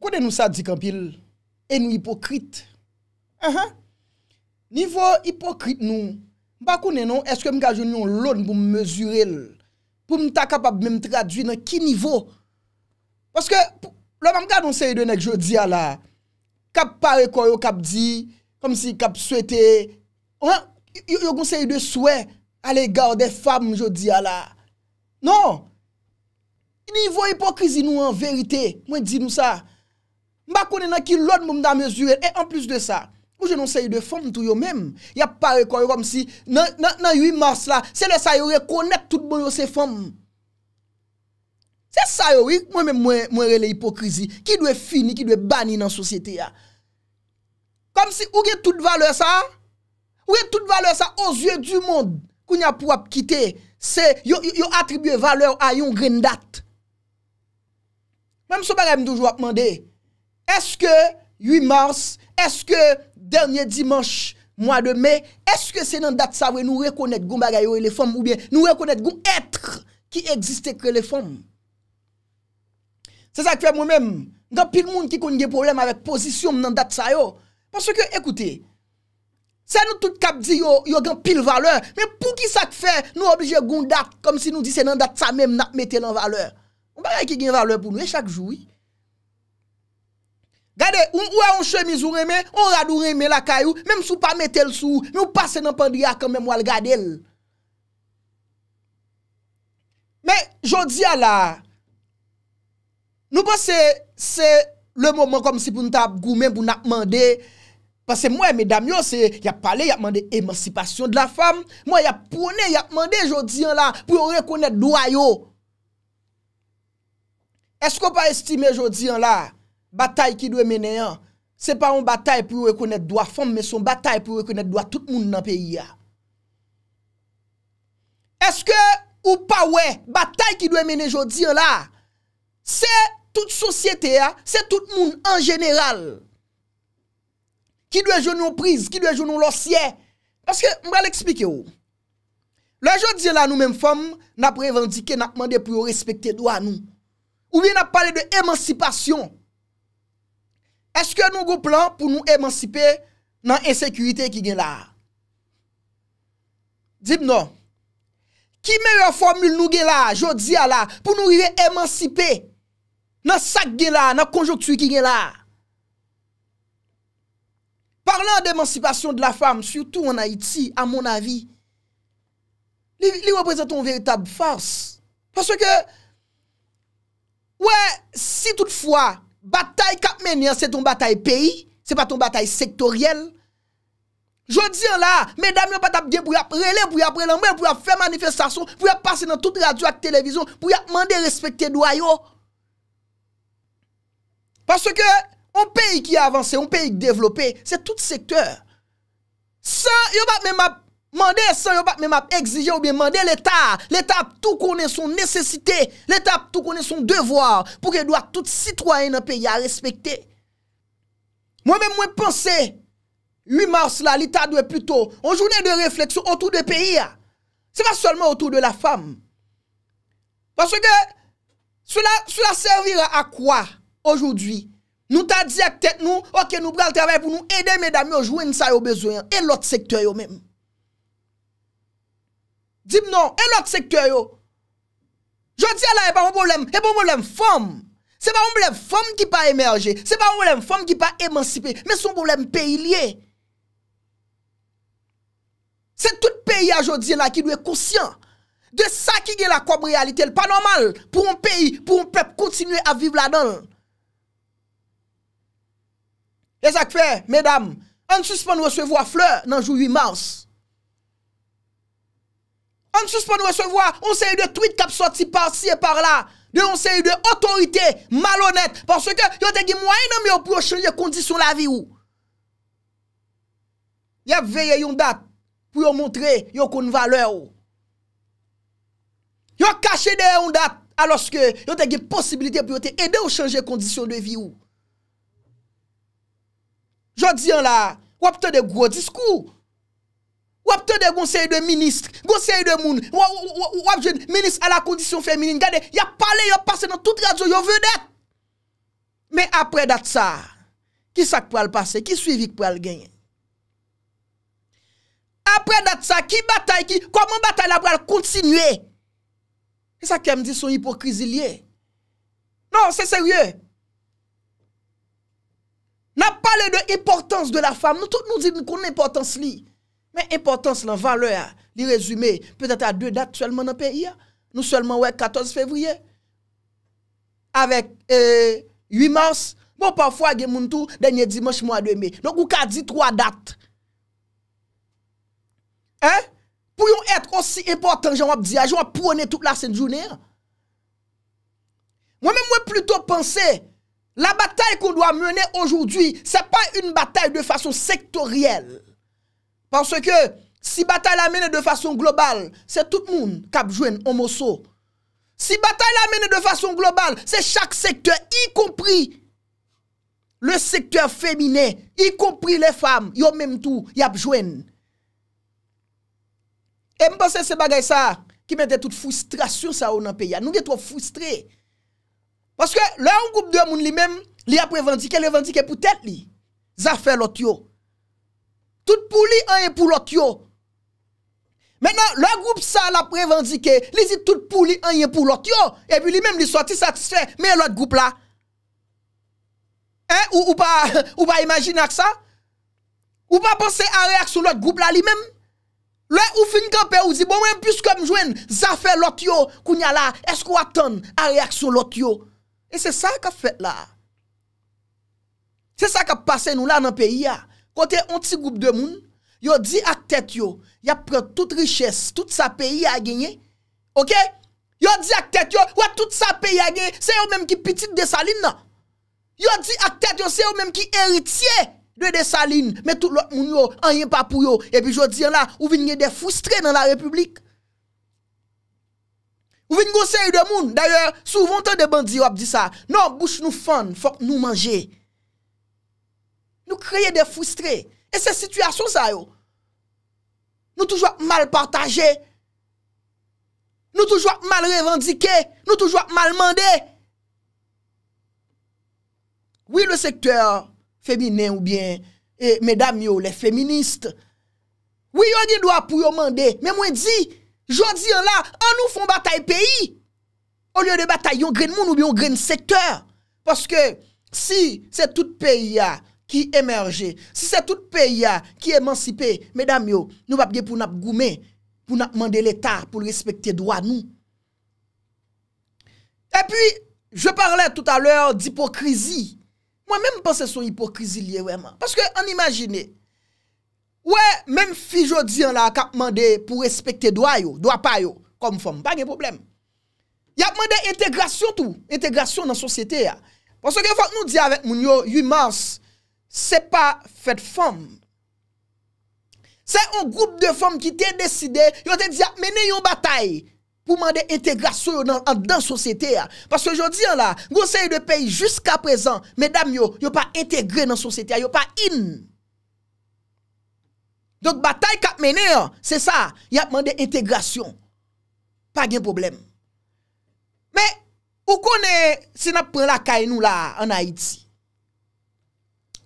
konen nou sa di kampil, en nou hipokrit. Aha, nivou hipokrit nou, bakounen uh-huh. nou, non? eske m ka joun yon lon pou m mezurel, pou m ta kapab m m tradwi nan ki nivou. Paske, lò m ka nou sey yon ek jodi ala, kap pare kwa yo kap di, kom si kap swete, yo kon sey yon de soue, ale gaw de fam jodi ala. Non, nivou hipokrit zi nou an verite, mwen di nou sa, Mba konen nan ki loun mboum dan mezuren. E an plus de sa, mboujè nan saye de fom tou yo menm. Ya pare kon yo kom si nan yoi mas la, se le saye yo rekonek tout bon yo se fom. Se saye yo, mwen men mwen rele hipokrizi. Ki dwe fini, ki dwe bani nan sosyete ya. Kom si ou ge tout vale sa, ou ge tout vale sa, ozye du mond, kou nya pou ap kite, se yo atribuye vale a yon gren dat. Mwen mso bagay mdouj wap mande, Est-ce que 8 mars, est-ce que dernier dimanche, mois de mai, est-ce que se nan dat sa we nou rekonet goun bagay yo e le fom ou bien nou rekonet goun etre ki egziste ke le fom? Se sa kfe mwen men, gant pil moun ki kon gen problem avek pozisyon nan dat sa yo. Parce ke ekoute, se nou tout kap di yo gant pil valeur, men pou ki sa kfe nou oblije goun dat kom si nou di se nan dat sa men nan mette nan valeur. Mwen bagay ki gen valeur pou nou e chak joui. Gade, ou a an chemiz ou reme, ou a rad ou reme la kayou, menm sou pa metel sou, menm ou pase nan pandiya kan menm wale gade el. Men, jodi a la, nou pa se, se, le momen kom si pou nou ta ap goumen pou nou ap mande, pase mwen me dam yo se, ya pale, ya mande emancipasyon de la fam, mwen ya pone, ya mande jodi a la, pou yo rekonet do a yo. Esko pa estime jodi a la, Batay ki dwe mene an, se pa an batay pou rekonet doa fom, me son batay pou rekonet doa tout moun nan peyi an. Eske ou pa we, batay ki dwe mene jodi an la, se tout sosyete an, se tout moun an general, ki dwe jounon priz, ki dwe jounon losye, aske mbra l'explike ou. Le jodi an la nou men fom, na prevan dike na kman de pou yo respekte doa nou. Ou vi na pale de emancipasyon, Eske nou go plan pou nou emancipe nan insekurite ki gen la? Dib nou. Ki mè reformule nou gen la, jodi a la, pou nou rive emancipe nan sak gen la, nan konjoktwi ki gen la? Parlant d'emancipasyon de la fam, sivtou an Haiti, a mon avi, li reprezenton veritab fars. Paswe ke, wè, si toutfwa, Bataille kap menyen se ton bataille peyi, se pa ton bataille sektoriel. Jou diyan la, medami yo batape gen pou ya prele, pou ya prele, pou ya fè manifestasyon, pou ya pase nan tout radio ak televizyon, pou ya mande respekte do ayo. Paske ke, on peyi ki avanse, on peyi ki devlope, se tout sektor. Sa, yo batme map. Mande ça yon pas même ou bien mandé l'État. L'État tout connaît son nécessité. L'État tout connaît son devoir pour que doit tout citoyen dans pays à respecter. Moi-même, moi pense, 8 mars là, l'État doit plutôt, une journée de réflexion autour du pays. Ah. ce n'est pas seulement autour de la femme. Parce que cela, cela servira à quoi aujourd'hui? Nous t'a dit à tête nous, ok, nous prenons le travail pour nous aider mesdames nous jouons ça au besoin et l'autre secteur yon même. Dib non, elot sektoryo. Jodi ala e ba moun bolem, e ba moun bolem fom. Se ba moun bolem fom ki pa emerje. Se ba moun bolem fom ki pa emancipe. Men son bolem peyi liye. Se tout peyi a Jodi la ki nou e kousyan. De sa ki gen la kwa moun realite. El pa normal pou moun peyi, pou moun pep kontinuye a viv la nan. E zakpe, medam, an suspon nou se vo a fleur nan jou 8 mars. An sou se pa nou e se vwa, on se e de twit kap soti par si e par la. De yon se e de otorite malonet. Parce ke yon te ge mwenye nanm yo pou yo chanje kondisyon la vi ou. Yon veye yon dat pou yo montre yon kon valer ou. Yon kache de yon dat aloske yon te ge posibilite pou yo te ede ou chanje kondisyon de vi ou. Jou diyan la, wapte de gro diskou ou. Wap te de gounseye de minis, gounseye de moun, wap jen, minis a la kondisyon feminin, gade, ya pale yo pase nan tout yadjo, yo vede. Men apre dat sa, ki sa kwa al pase, ki suivi kwa al genye. Apre dat sa, ki batay ki, kwa moun batay la kwa al kontinye. Ki e sa kwa m di son hipokrizi liye. Non, se serye. Na pale de importans de la fam, nou tout nou di kon importans liye. Mais l'importance, la valeur, les résumé, peut-être à deux dates seulement dans le pays. Hein. Nous seulement le 14 février. Avec 8 euh, mars. Bon, parfois, il y a des dernier dimanche, mois de mai. Donc, vous avez dit trois dates. Hein? Pour être aussi important, j'en je j'en prôner toute la semaine. journée. Hein. Moi-même, vais plutôt penser, la bataille qu'on doit mener aujourd'hui, ce n'est pas une bataille de façon sectorielle. Parce que si bata la mène de fasyon global, se tout moun kapjwen omoso. Si bata la mène de fasyon global, se chak sektur y kompris le sektur femine, y kompris le femme, yo mèm tou yapjwen. E mpense se bagay sa, ki mète tout fustrasyon sa ou nan peya. Nou gen trop fustre. Parce que lè an goup de moun li mèm, li ap revendike, li revendike pou tèt li. Za fè lot yo. Tout pou li anye pou lot yo Menan, le group sa la prevandike Li zi tout pou li anye pou lot yo E pi li menm li soti satisfe Men lout group la Ou pa imagine ak sa Ou pa pense a reakso lout group la li menm Le ou fin kape ou zi Bon wèm pwis kom jwen Za fe lot yo kounya la E skou atan a reakso lot yo E se sa ka fet la Se sa ka pase nou la nan peyi ya Kote anti-goup de moun, yo di ak tet yo, ya pre tout richesse, tout sa peyi a genye. Ok? Yo di ak tet yo, wè tout sa peyi a genye, se yo mèm ki piti de saline nan. Yo di ak tet yo, se yo mèm ki eritye de saline, mè tout lòk moun yo, an yen pa pou yo. E pi yo di yon la, ou vinye de fustre nan la republik. Ou vinye gose yon de moun, d'ayor, souvantan de bandi wap di sa, nan bouch nou fane, fok nou manje. Nou kreye de fustre. E se situasyon sa yo. Nou toujwa mal partaje. Nou toujwa mal revandike. Nou toujwa mal mande. Oui le sektor femine ou bien e medam yo le feminist. Oui yon di do apou yon mande. Men mwen di. Jouan di yon la. An nou fon bataye peyi. Ou lye de bataye yon gren moun ou bien yon gren sektor. Poske si se tout peyi ya ah, ki emerje, si se tout peyi ya, ki emancipe, medam yo, nou pap ge pou nap goume, pou nap mande l'Etat, pou l'respecte doa nou. E pi, je parle tout a l'heure, d'hipokrizi, mwen mèm panse son hipokrizi liye wèman, paske an imagine, wè, mèm fijo diyan la, kap mande, pou respecte doa yo, doa pa yo, kom fòm, pa gen problem. Yap mande, integrasyon tou, integrasyon nan sosyete ya, panse gen fòm nou diya, moun yo, 8 mars, se pa fèd fòm. Se yon goup de fòm ki te deside, yon te di ap ah, mene yon batay pou mande integra sou yon an dan sosete a. Paske jò di yon la, gò se yon de peyi jusqu'a prezant, mèdame yon, yon pa integre nan sosete a, yon pa in. Dok batay kap mene yon, se sa, yon ap mande integra syon. Pa gen problem. Mè, ou konè, se nap pren la kay nou la an Haiti,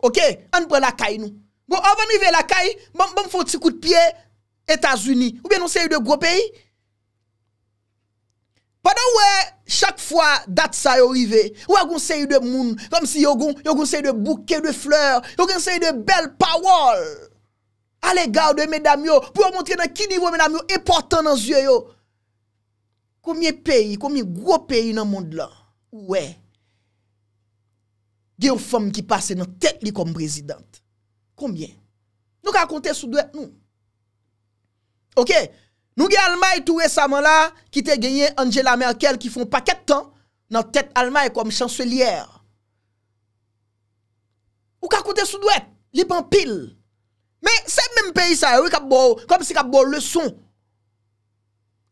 Ok, an pou lakay nou. Gon, avan ive lakay, bon fon ti kout piye Etasuni. Ou bien nou se yu de gwo peyi? Padon we, chak fwa dat sa yo ive, ou agon se yu de moun, kom si yogon, yogon se yu de bouke de fleur, yogon se yu de bel pawol. Ale gaw de medam yo, pou yo montre nan ki nivou medam yo, e portan nan zye yo. Komye peyi, komye gwo peyi nan moun la? Wey. Ge ou fom ki pase nan tet li kom prezident Koum bien? Nou ka konte sou dwet nou? Ok Nou gen Almay tout resaman la Ki te genyen Angela Merkel Ki fon paket tan Nan tet Almay kom chansweliè Ou ka konte sou dwet? Li pan pil Me, se mèm peyi sa yo Kom se kap bo le son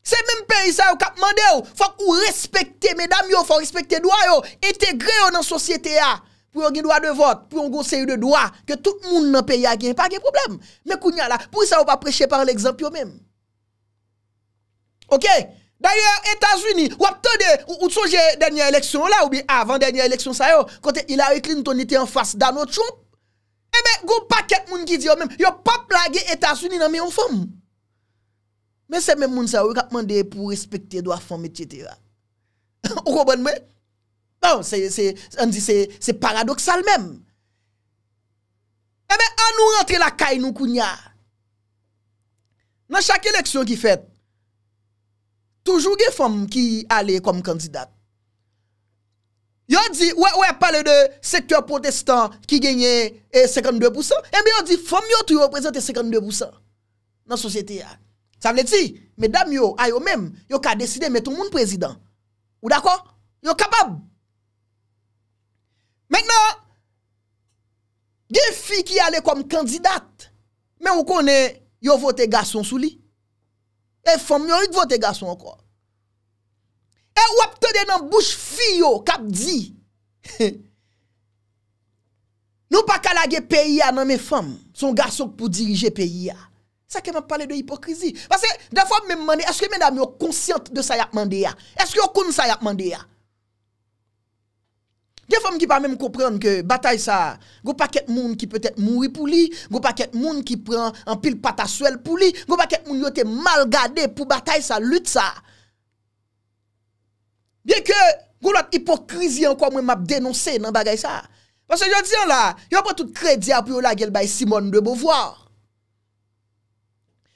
Se mèm peyi sa yo kap mande yo Fok ou respekte medam yo Fok ou respekte dwa yo Etegre yo nan sosyete ya pou yon gen doa de vot, pou yon gonsen yon doa, ke tout moun nan peyi a gen, pa gen problem. Mè kounya la, pou yon sa wap apreche par l'exempio mèm. Ok? Daryè, Etats-Unis, wap te de, ou souje denye eleksyon la, ou bi avant denye eleksyon sa yo, kote Hillary Clinton ite an fas dano Trump, e mè goun pa ket moun ki di yo mèm, yo pa plage Etats-Unis nan mè yon fòm. Mè se mè moun sa, wè kap mande pou respekte doa fòm et jete ya. Ou kò bon mè? Bon, c'est paradoxal même. Eh bien, à nous rentrer la caille, nous, kounya. Dans chaque élection qui fait, toujours des femmes qui allaient comme candidate Yo dit, ouais, ouais, parle de secteur protestant qui gagnait 52%. Eh, eh bien, on dit, femmes yo tout représentes 52% dans la société. Ça veut dire, mesdames yo, a yo même, yo ka décidé mettre tout le monde président. Ou d'accord? Yo capable. Menk nan, gen fi ki ale kom kandidat, men ou konen yo vote gason sou li. E fom, yon yon yon vote gason akor. E wap tede nan bouch fi yo kap di. Nou pa kalage peyi ya nan men fom, son gason pou dirije peyi ya. Sa keman pale de hipokrizi. Pase, defon men mwande, eske men nan mwen konsyant de sa yakman de ya? Eske yon kon sa yakman de ya? Gen fòm ki pa mèm kouprenn ke batay sa, gò pa ket moun ki pè tèt mouni pou li, gò pa ket moun ki pren an pil pata swel pou li, gò pa ket moun yo tè mal gade pou batay sa, lüt sa. Bien ke, gò lòt hipokrizi an kwa mwen map denonse nan bagay sa. Pase yo diyan la, yo pa tout kredi api yo la gel bay Simon de Beauvoir.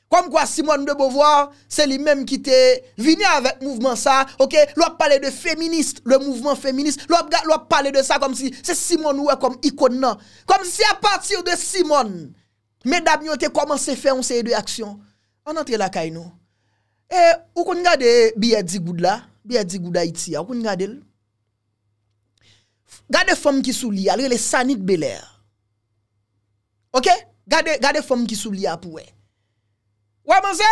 Kom kwa Simone de Beauvoir, se li menm ki te vini avèk mouvment sa, ok, lop pale de feminist, le mouvment feminist, lop pale de sa kom si, se Simone ouè e kom ikon nan, kom si a patir de Simone, medab nyo te koman se fè ou se yè de aksyon, anantre la kay nou. E, ou kon gade biye digoud la, biye digoud Haiti, ou kon gade l? Gade fòm ki sou li, alè lè sanit belè. Ok, gade fòm ki sou li ap wè. E. Waman zè?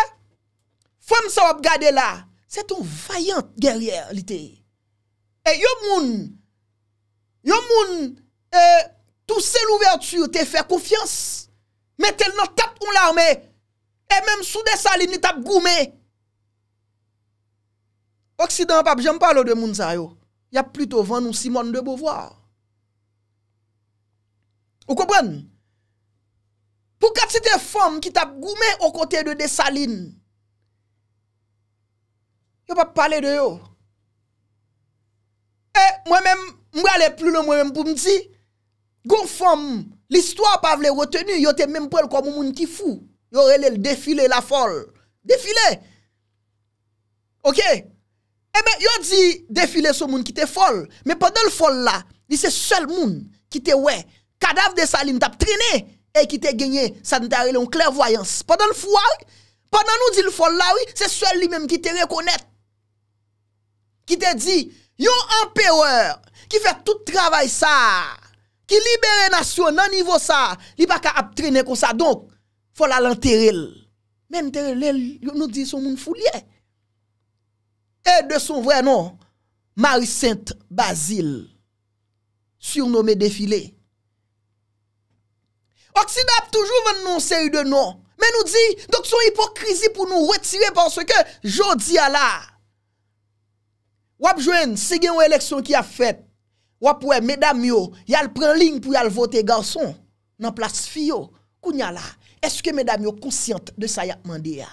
Fwèm sa wap gade la. Sè ton vayant geryer li te. E yo moun. Yo moun. Euh, Tou se l'ouverture te fè koufians. Mè tel nan tap un l'armè. E mèm sou de sali ni tap goumè. Oksidant pap, jèm pa lò de moun zè yo. Yap plito van nou simon de bovò. Ou koubwen? Ou koubwen? pou kat se te fom ki tap goume o kote de desaline, yo pa pale de yo, e mwen men, mwen ale plou loun mwen men pou mdi, gou fom, l'histoire pa vle retenu, yo te men prel kwa moun ki fou, yo rele l defile la fol, defile, ok, e eh men yo di defile sou moun ki te fol, me pa de l fol la, li se sol moun ki te we, kadav desaline tap trine, E ki te genye, sa nan ta rele yon kler voyans. Padan l fwa, padan nou di l fol lawi, se swel li menm ki te rekonet. Ki te di, yon empereur, ki fe tout travay sa, ki libere nasyon nan nivou sa, li baka aptrine kon sa. Donk, fol la lan tere l. Men tere l, yon nou di son moun foulye. E de son vrenon, Maricente Basile, surnome defile. Aksida ap toujou ven non se yu de non. Men nou di, doksyon hipokrizi pou nou wetire panso ke jodi a la. Wap jwen, se gen ou eleksyon ki ap fet, wap wè, medam yo, yal pren ling pou yal vote galson, nan plas fiyo, kounya la. Eske medam yo konsyant de sa yapman de ya?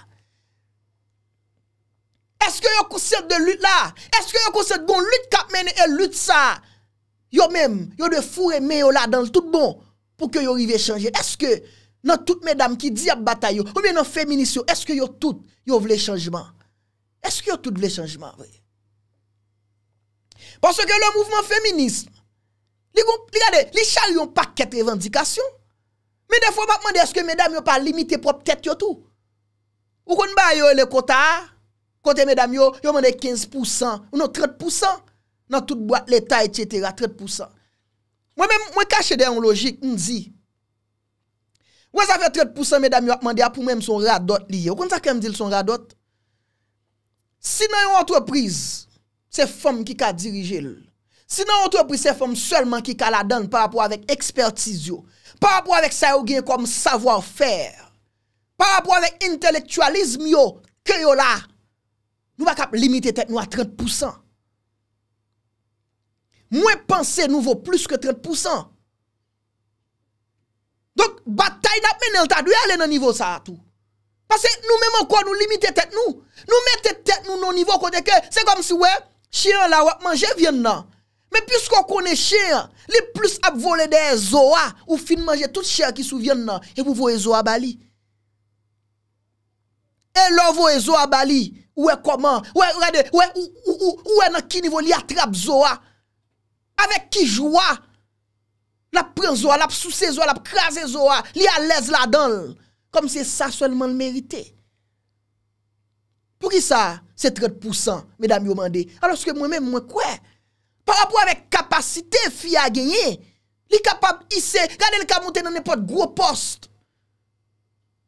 Eske yo konsyant de lut la? Eske yo konsyant bon lut kap men e lut sa? Yo men, yo de fure me yo la dan l tout bon, pour que y à changer Est-ce que dans toutes mesdames qui disent bataille ou bien dans féministes, est-ce que vous toutes yo changement Est-ce que vous toutes voulez changement Parce que le mouvement féministe, regardez, les chariots n'ont pas de revendications. Mais des fois, je me demande est-ce que mesdames n'ont pas limité propre tête tout Ou qu'on ba yo le quota, côté mesdames yo, yo 15%, ou non 30% dans toute boîte l'État, etc. 30%. Mwen kache den yon logik, mwen zi. Wè zafè 30% mè dami wakman di apou mèm son radot li yo. Kon sa kèm zil son radot? Sinan yon antreprise, se fòm ki ka dirijel. Sinan yon antreprise, se fòm selman ki ka la dan par apò avèk ekspertiz yo. Par apò avèk sa yon gen kom savoar fèr. Par apò avèk intelektualizm yo, kè yo la. Nou wak ap limitè tek nou a 30%. Mwen panse nou vo plus ke 30% Donk batay nap men enta Dwe ale nan nivo sa a tou Pase nou men mwen kon nou limite tet nou Nou mette tet nou nou nivo kote ke Se kom si we, chien la wap manje vyen nan Men pis kon konen chien Li plus ap vole de zoa Ou fin manje tout chien ki sou vyen nan E pou vo e zoa bali E lo vo e zoa bali Ou e koman Ou e nan ki nivo li atrap zoa Avek ki jwa, la pren zwa, la psou se zwa, la kras se zwa, li a lez la donl, kom se sa solman l merite. Pou ki sa, se 30% me dam yo mande, alos ke mwen mwen mwen kwe? Par apou avek kapasite fi a genye, li kapab ise, gade l ka monte nan epot gro post.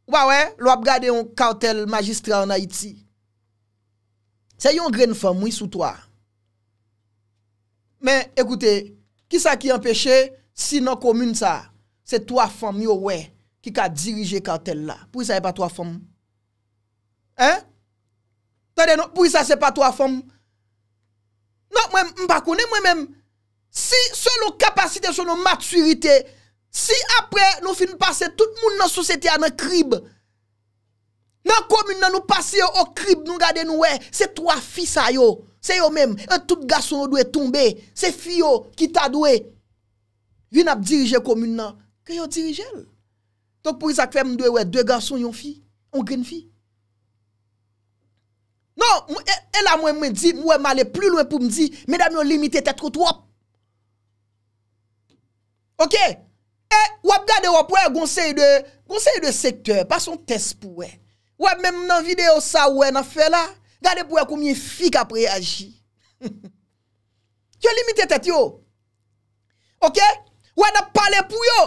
Ou ba we, l wap gade yon kautel magistra an Haiti. Se yon gren fwa mwen sou toa. Men, ekoute, ki sa ki empeshe, si nan komine sa, se 3 fom yo wey ki ka dirije ka hotel la. Pou yi sa e pa 3 fom? Hein? Tade nou, pou yi sa se pa 3 fom? Non, mwen, mbakounen mwen men, si se nou kapasite, se nou maturite, si apre nou fin pase tout moun nan sosete a nan krib, nan komine nan nou pase yo krib, nou gade nou wey, se 3 fisa yo. Se yo menm, an e tout gason yo dwe tombe, se fiyo ki ta dwe, vi nan ap dirije komune nan, ke yo dirije el? Tonk pou isak fe mwen dwe, wè, dwe gason yon fi, yon gren fi. Non, e, e la mwen mwen di, mwen mwen ale plu lwen pou mwen di, mwen dam yon limite tet kout wop. Ok, e wop gade wop, wè, gonsey de, gonsey de sektor, pa son test pou wè. Wè, menm nan videyo sa wè, nan fe la, Gade pou yo koumye fi kap reagi. Yo limitetet yo. Ok? Ou an ap pale pou yo.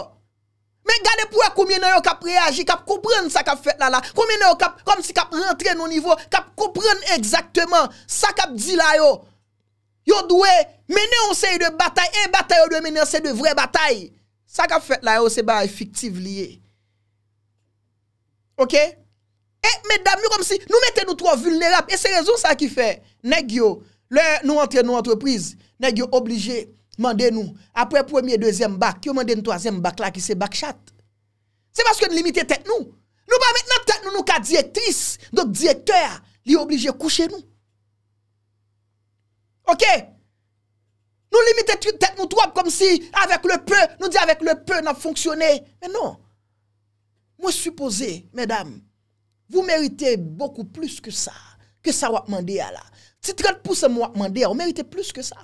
Men gade pou yo koumye nan yo kap reagi. Kap koupren sa kap fet la la. Koumye nan yo kap, kom si kap rentre nou nivou. Kap koupren ekzakteman. Sa kap di la yo. Yo dwe, menen se yu de batay. En batay yo dwe menen se yu de vre batay. Sa kap fet la yo se ba fiktiv liye. Ok? Ok? Et eh, mesdames, comme si nous mettons nous trop vulnérables. Et c'est raison ça qui fait. Negio, nous entrons dans entreprise, negio obligé, mandez nous. Après premier, deuxième bac, qui mandez le troisième bac là qui c'est bac chat. C'est parce que nous limitons tête nous. Nous pas maintenant tête nous, nous qu'à directrice. Donc directeur, il obligé de coucher nous. Ok? Nous limitons tête nous trop comme si, avec le peu, nous disons avec le peu, nous fonctionné. Mais non. Moi, supposé, mesdames, vous méritez beaucoup plus que ça. Que ça va demander à là. Si 30% moi demander, vous méritez plus que ça.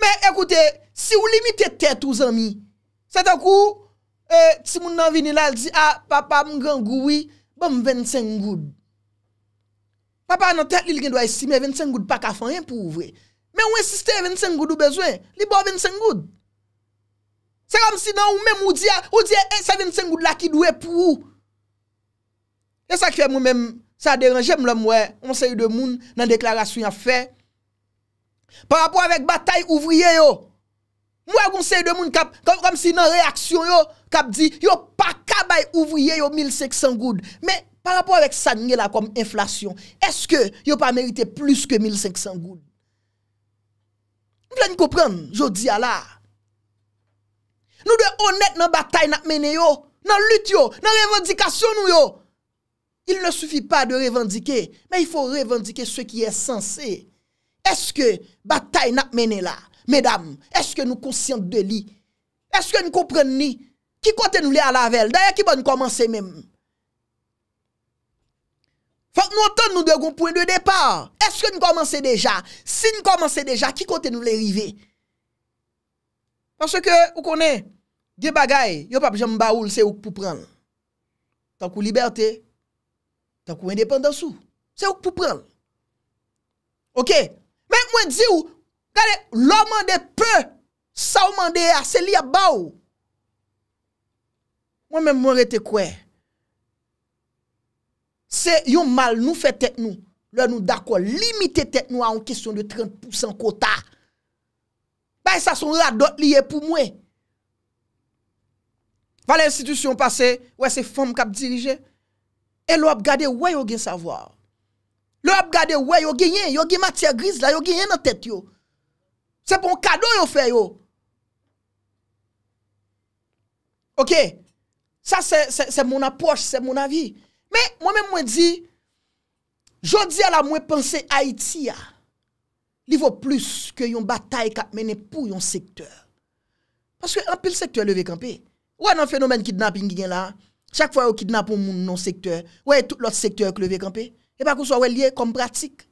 Mais écoutez, si vous limitez tête aux amis, c'est un coup, euh, si vous nan vini là, dit, ah, papa, mon grand goui, bon 25 gouttes. Papa, non, tête, il doit estimer 25 gouttes, pas qu'à faire pour ouvrir. Mais on insiste 25 gouttes ou besoin, il bon 25 gouttes. C'est comme si non, ou même, ou dit, ou dit, eh, 25 gouttes là qui doit pour vous. E sa ki fè moun mèm, sa deranjè m lè mwè, mwen se yu de moun nan deklarasyon yon fè. Par rapport avèk batay ouvriye yo, mwen mwen se yu de moun kap, kom si nan reaksyon yo, kap di, yo pa kabay ouvriye yo 1,500 goud. Men, par rapport avèk sa nye la kom inflation, eske yo pa merite plus ke 1,500 goud. Mwen vla nko pren, jo di ala. Nou de honet nan batay nan mène yo, nan lut yo, nan revendikasyon yo yo. il ne soufi pa de revendike, men yfo revendike sou ki yè sensè. Eske batay na menè la? Medam, eske nou konsyant de li? Eske nou kompren ni? Ki kote nou li alavel? Daya ki ba nou komanse men? Fak nou ton nou deyon pouen de depar? Eske nou komanse deja? Si nou komanse deja, ki kote nou li rive? Panse ke ou konè, ge bagay, yo pap jè mba ou lise ou pou pran. Tan kou liberte, Sè pou mwen depen dansou. Sè ou pou pran. Ok. Mwen mwen di ou. Gade lò mande peu. Sè ou mande a. Sè li a bau. Mwen mwen mwen rete kwe. Sè yon mal nou fè tek nou. Lò nou dakou. Limite tek nou a un kisyon de 30% kota. Bay e sa son radot li e pou mwen. Va lè institisyon pase. Ouè se fòm kap dirije. E lò ap gade wè yon gen sa vòr. Lò ap gade wè yon gen yon, yon gen matia griz la, yon gen yon nan tèt yon. Se pon kado yon fè yon. Ok, sa se moun aposhe, se moun avi. Me mwen mwen di, jodi ala mwen pense Haiti ya. Li vò plus ke yon batay kat mène pou yon sektor. Paske anpe l sektor leve kanpe. Wè nan fenomen kidnapping gen la? Chak fwa yo kidnap ou moun non sektor, wè tout l'ot sektor kleve kampe, e pa kouswa wè liye kom pratik.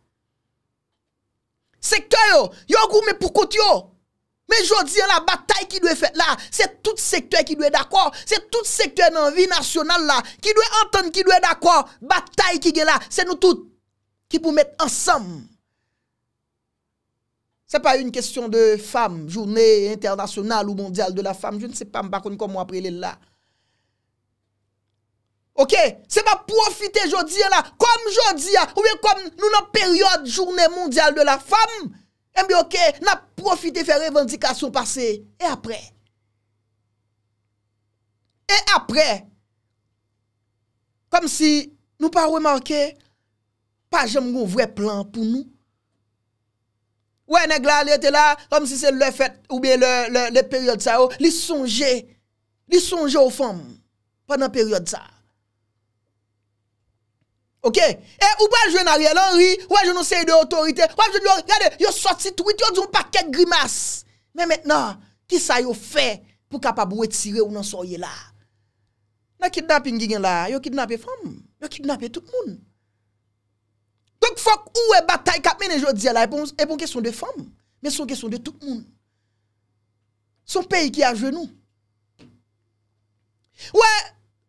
Sektor yo, yo kou mè pou kout yo, mè jodi an la batay ki dwe fè la, se tout sektor ki dwe d'akor, se tout sektor nan vi nasyonal la, ki dwe antan ki dwe d'akor, batay ki gen la, se nou tout ki pou mèt ansam. Se pa yon kestyon de fam, jounè internasyonal ou mondyal de la fam, je nse pa mba kon kon mwa prele la. Ok, se pa profite jodi ya la, kom jodi ya, ouye kom nou nan periode jounè mondial de la fam, embe ok, na profite fè revendikasyon pase, e apre. E apre. Kom si nou pa wè manke, pa jèm goun vwè plan pou nou. Ouye neg la, lè te la, kom si se lè fèt, ouye lè periode sa, ou, lè sonjè, lè sonjè ou fam, pwè nan periode sa. E, ou pa jwe nan rye lan ri, wè jwè nou sey de otorite, wè jwè nou sey de otorite, gade, yo sot si tweet, yo diyon pa kek grimas. Mè mètena, ki sa yo fè pou kapab wè tire ou nan soye la? Na kidnapin gen la, yo kidnapè fam, yo kidnapè tout moun. Dok fok ou e batay kap mènen jwè diye la, epon e kesyon de fam, men son kesyon de tout moun. Son peyi ki a jwe nou. Ou e,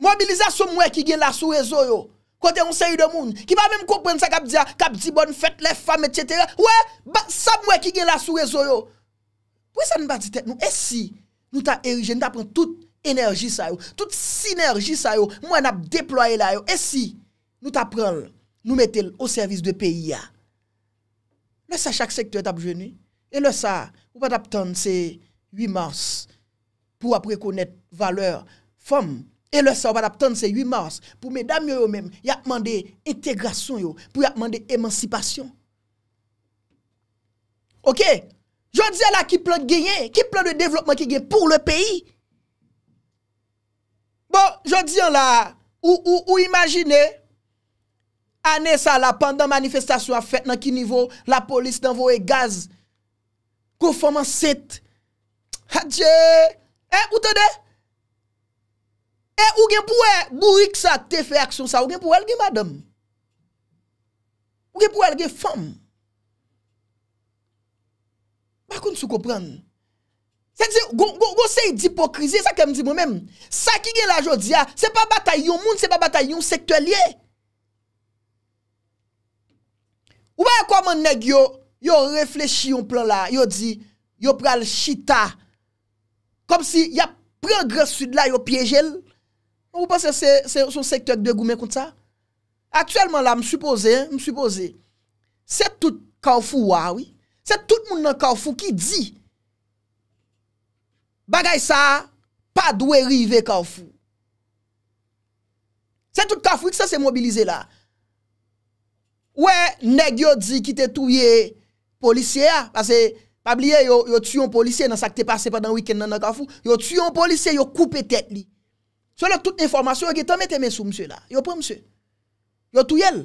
mobiliza sou mwen ki gen la sou rezo yo. Kote yon seri de moun, ki pa mèm koupèn sa kap diya, kap di bon, fèt lè, fam, etc. Ouè, sa mwen ki gen la sou rezo yo. Pwè sa n'ba di tèt nou? E si nou ta erije, nou ta pren tout enerji sa yo, tout sinerji sa yo, mwen ap deploye la yo. E si nou ta pren, nou metel o servis de peyi ya. Lè sa, chak sektor tap geni. E lè sa, mwen pa tap ton se 8 mars pou ap rekounet valeur fòm. Elè sa wad ap tante se 8 mars pou mèdame yo yo mèm yakman de integrasyon yo pou yakman de emancipasyon. Ok? Jò diyan la ki plan de genye, ki plan de devlopman ki genye pou le peyi. Bon, jò diyan la ou imagine anè sa la pandan manifestasyon a fèt nan ki nivou la polis nan vou e gaz kou fòman set. Hadje! Eh, ou tèdè? E ou gen pou e burik sa, te fe aksyon sa, ou gen pou el gen madame. Ou gen pou el gen fom. Mwa kon sou kopran. Se di, gwo se di pokrize, sa kem di mwemem. Sa ki gen la jodi a, se pa batay yon moun, se pa batay yon sektwelye. Ou baye kwa man neg yo, yo reflechi yon plan la, yo di, yo pral chita. Kom si ya progres sud la yo pyejel. Ou pa se se Coupe tet li Se lè tout informasyon, yo getan mette men sou msè la. Yo pou msè. Yo tou yel.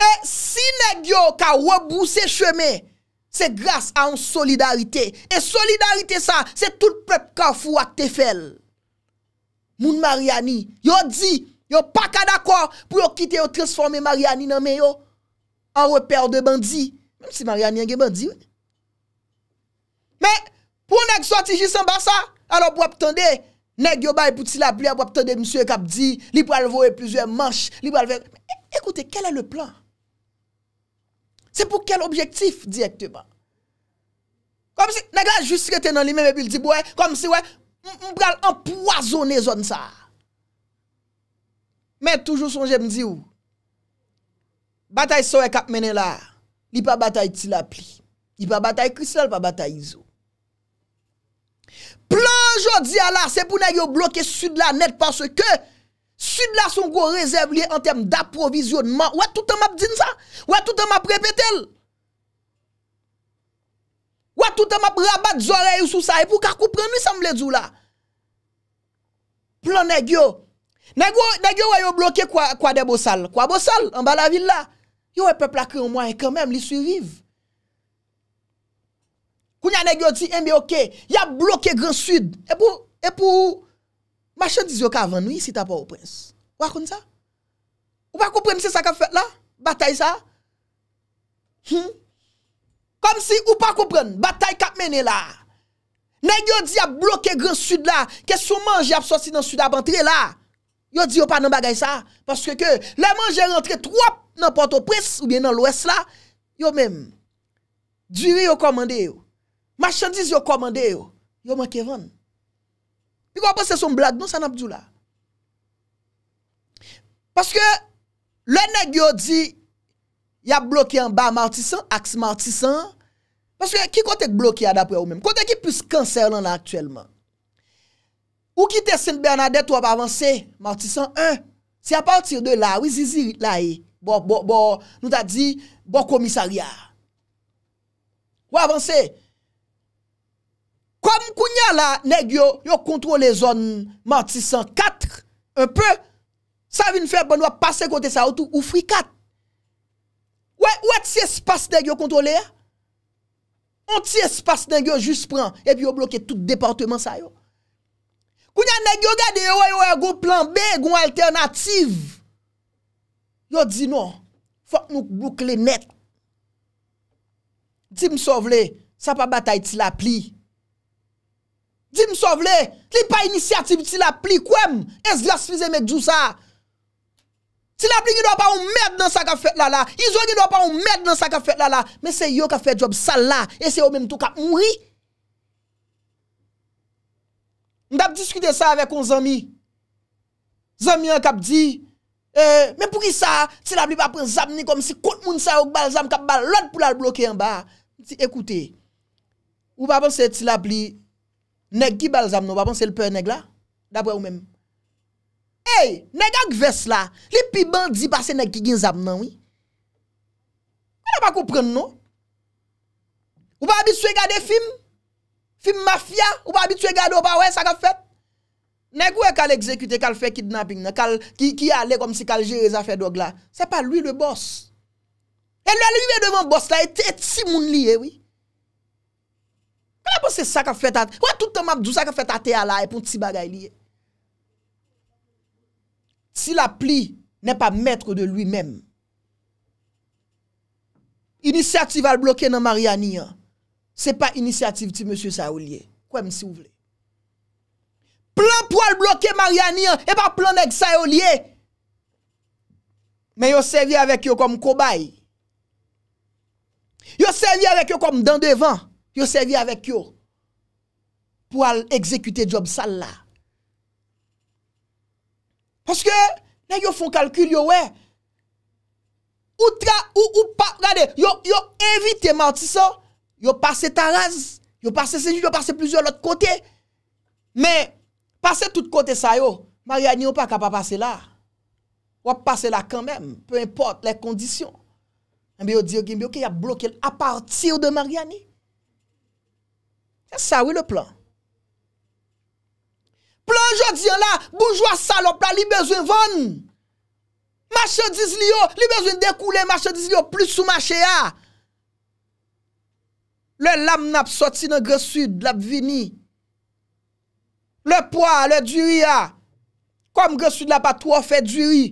E sinek yo ka wabousse cheme, se grase an solidarite. E solidarite sa, se tout pleb ka fwa te fel. Moun Mariani, yo di, yo paka d'akwa, pou yo kite yo transforme Mariani nan men yo, an repèr de bandi. Mèm si Mariani an ge bandi, wè. Mè, Ou nèk soti jisan ba sa? Alo pou ap tende, nèk yo bay pou ti la pli, ap pou ap tende msye kap di, li pou alvowe plusieurs manche, li pou alvowe... E, ekoute, kelle le plan? Se pou kelle objektif direktman? Kom si, nèk anjuske te nan li, mèmèpil di bouè, kom si wè, mpou kal empoazone zon sa. Mè toujou son jèm di ou, batay sou e kap menè la, li pa batay ti la pli, li pa batay kris la, li pa batay izo. Plan jodi à la, c'est pour yo bloquer sud la net parce que sud la son gros réserve en termes d'approvisionnement. Ouais, tout le temps m'a dit ça. Ouais, tout le temps m'a répété. Ouais, tout le temps m'a rabat oreilles sous ça. Et pour qu'à comprendre, ça me dit là. Plan nèg yo. Nèg yo, bloqué quoi, quoi de bossal. Quoi bossal, en bas la ville là. Yo, le peuple a créé un moyen quand même, ils survivent. Koun ya negyo di eh, mbe oke, ya bloke gran sud. E pou, e pou, machan diz yo ka avan nou, hmm? si ta pa ou prens. Ou akoun sa? Ou pa koupren se sa ka fet la? Batae sa? Hmm? Kom si ou pa koupren, batae kap mene la. Negyo di ya bloke gran sud la, kesou manje apsosi nan sud ap entre la. Yo di yo pa nan bagay sa, paske ke, le manje rentre, twop nan porto pres, ou bien nan l'ouest la, yo mem, diri yo komande yo, Machandise yo komande yo. Yo mankevan. Pi kwa pa se sou mblad nou san apjou la. Paske le neg yo di ya bloki an ba Martisan aks Martisan paske ki kote bloki an apwe ou men. Kote ki plus kanser lan aktuelman. Ou ki te Sint Bernadette wap avanse Martisan 1 si a partir de la wizi zi la e nou ta di bo komisariya. Wap avanse Kom kounya la negyo, yo kontrole zon mati 104, unpe, sa vin fe, ban wap pase kote sa outou, ou frikat. Wè, wè ti espas negyo kontrole? Wè ti espas negyo jis pran, epi yo bloke tout departement sa yo. Kounya negyo gade yo, yo yo yo yo plan B, yo yo yo yo plan B, yo di nou, fok nou kou kli net. Ti msovle, sa pa batay ti la pli, Di msovle, ti li pa inisiativ ti la pli kwenm? E zlas fize mèk djou sa. Ti la pli ki do pa ou mèd nan sa ka fet lala. I zo ki do pa ou mèd nan sa ka fet lala. Mè se yo ka fet job sa la. E se yo mèm tou ka mwri. Mda p diskute sa avè kon zami. Zami an kap di, e, mè pou ki sa, ti la pli pa pen zamni kom si kont moun sa ou bal zam kap bal lot pou la bloke yon ba. Ti ekoute, ou pa pen se ti la pli, Nèk ki bal zam nan, wapansè l pèr nèk la? Dapwè ou mèm. Hey, nèk ak ves la, li pi ban di pase nèk ki gin zam nan, wii? Wè la pa koupren nan? Ou pa abit sou e gade film? Film mafia? Ou pa abit sou e gade ou pa wè sa ka fèt? Nèk wè kal ekzekute, kal fè kidnapping, kal ki ale kom si kal jè e zafè dog la? Se pa lwi le boss. E lè li ve devan boss la, et si moun li, wii? E si la pli Nè pa mètre de lui mèm Inisiativ al bloke nan mariani Se pa inisiativ ti mèsyou sa ou liye Kwa mèsi ou vle Plan pou al bloke mariani E pa plan neg sa ou liye Mè yo servi avèk yo kom kobay Yo servi avèk yo kom dan devan Yo servi avec yo pour exécuter job sale là. Parce que là yo font calcul yo ouais. Ou tra ou, ou pas regardez, yo yo invité yo passé Taraz, yo passé ce yo passé plusieurs l'autre côté, Mais passé tout côté ça yo, Mariani yo pas capable passer là. Ou passer là quand même, peu importe les conditions. Mais yo dit que a bloqué à partir de Mariani. E sa wè lè plan. Plan jò diyan lè, boujwa salop lè, li bezwen vèn. Machè diz li yo, li bezwen dekoulè, machè diz li yo, plus sou machè ya. Ah. Lè lam nè ap soti nan gè sud, lè ap vini. Lè poa, lè djuri ya. Ah. Kom gè sud lè ap atou wè fè djuri.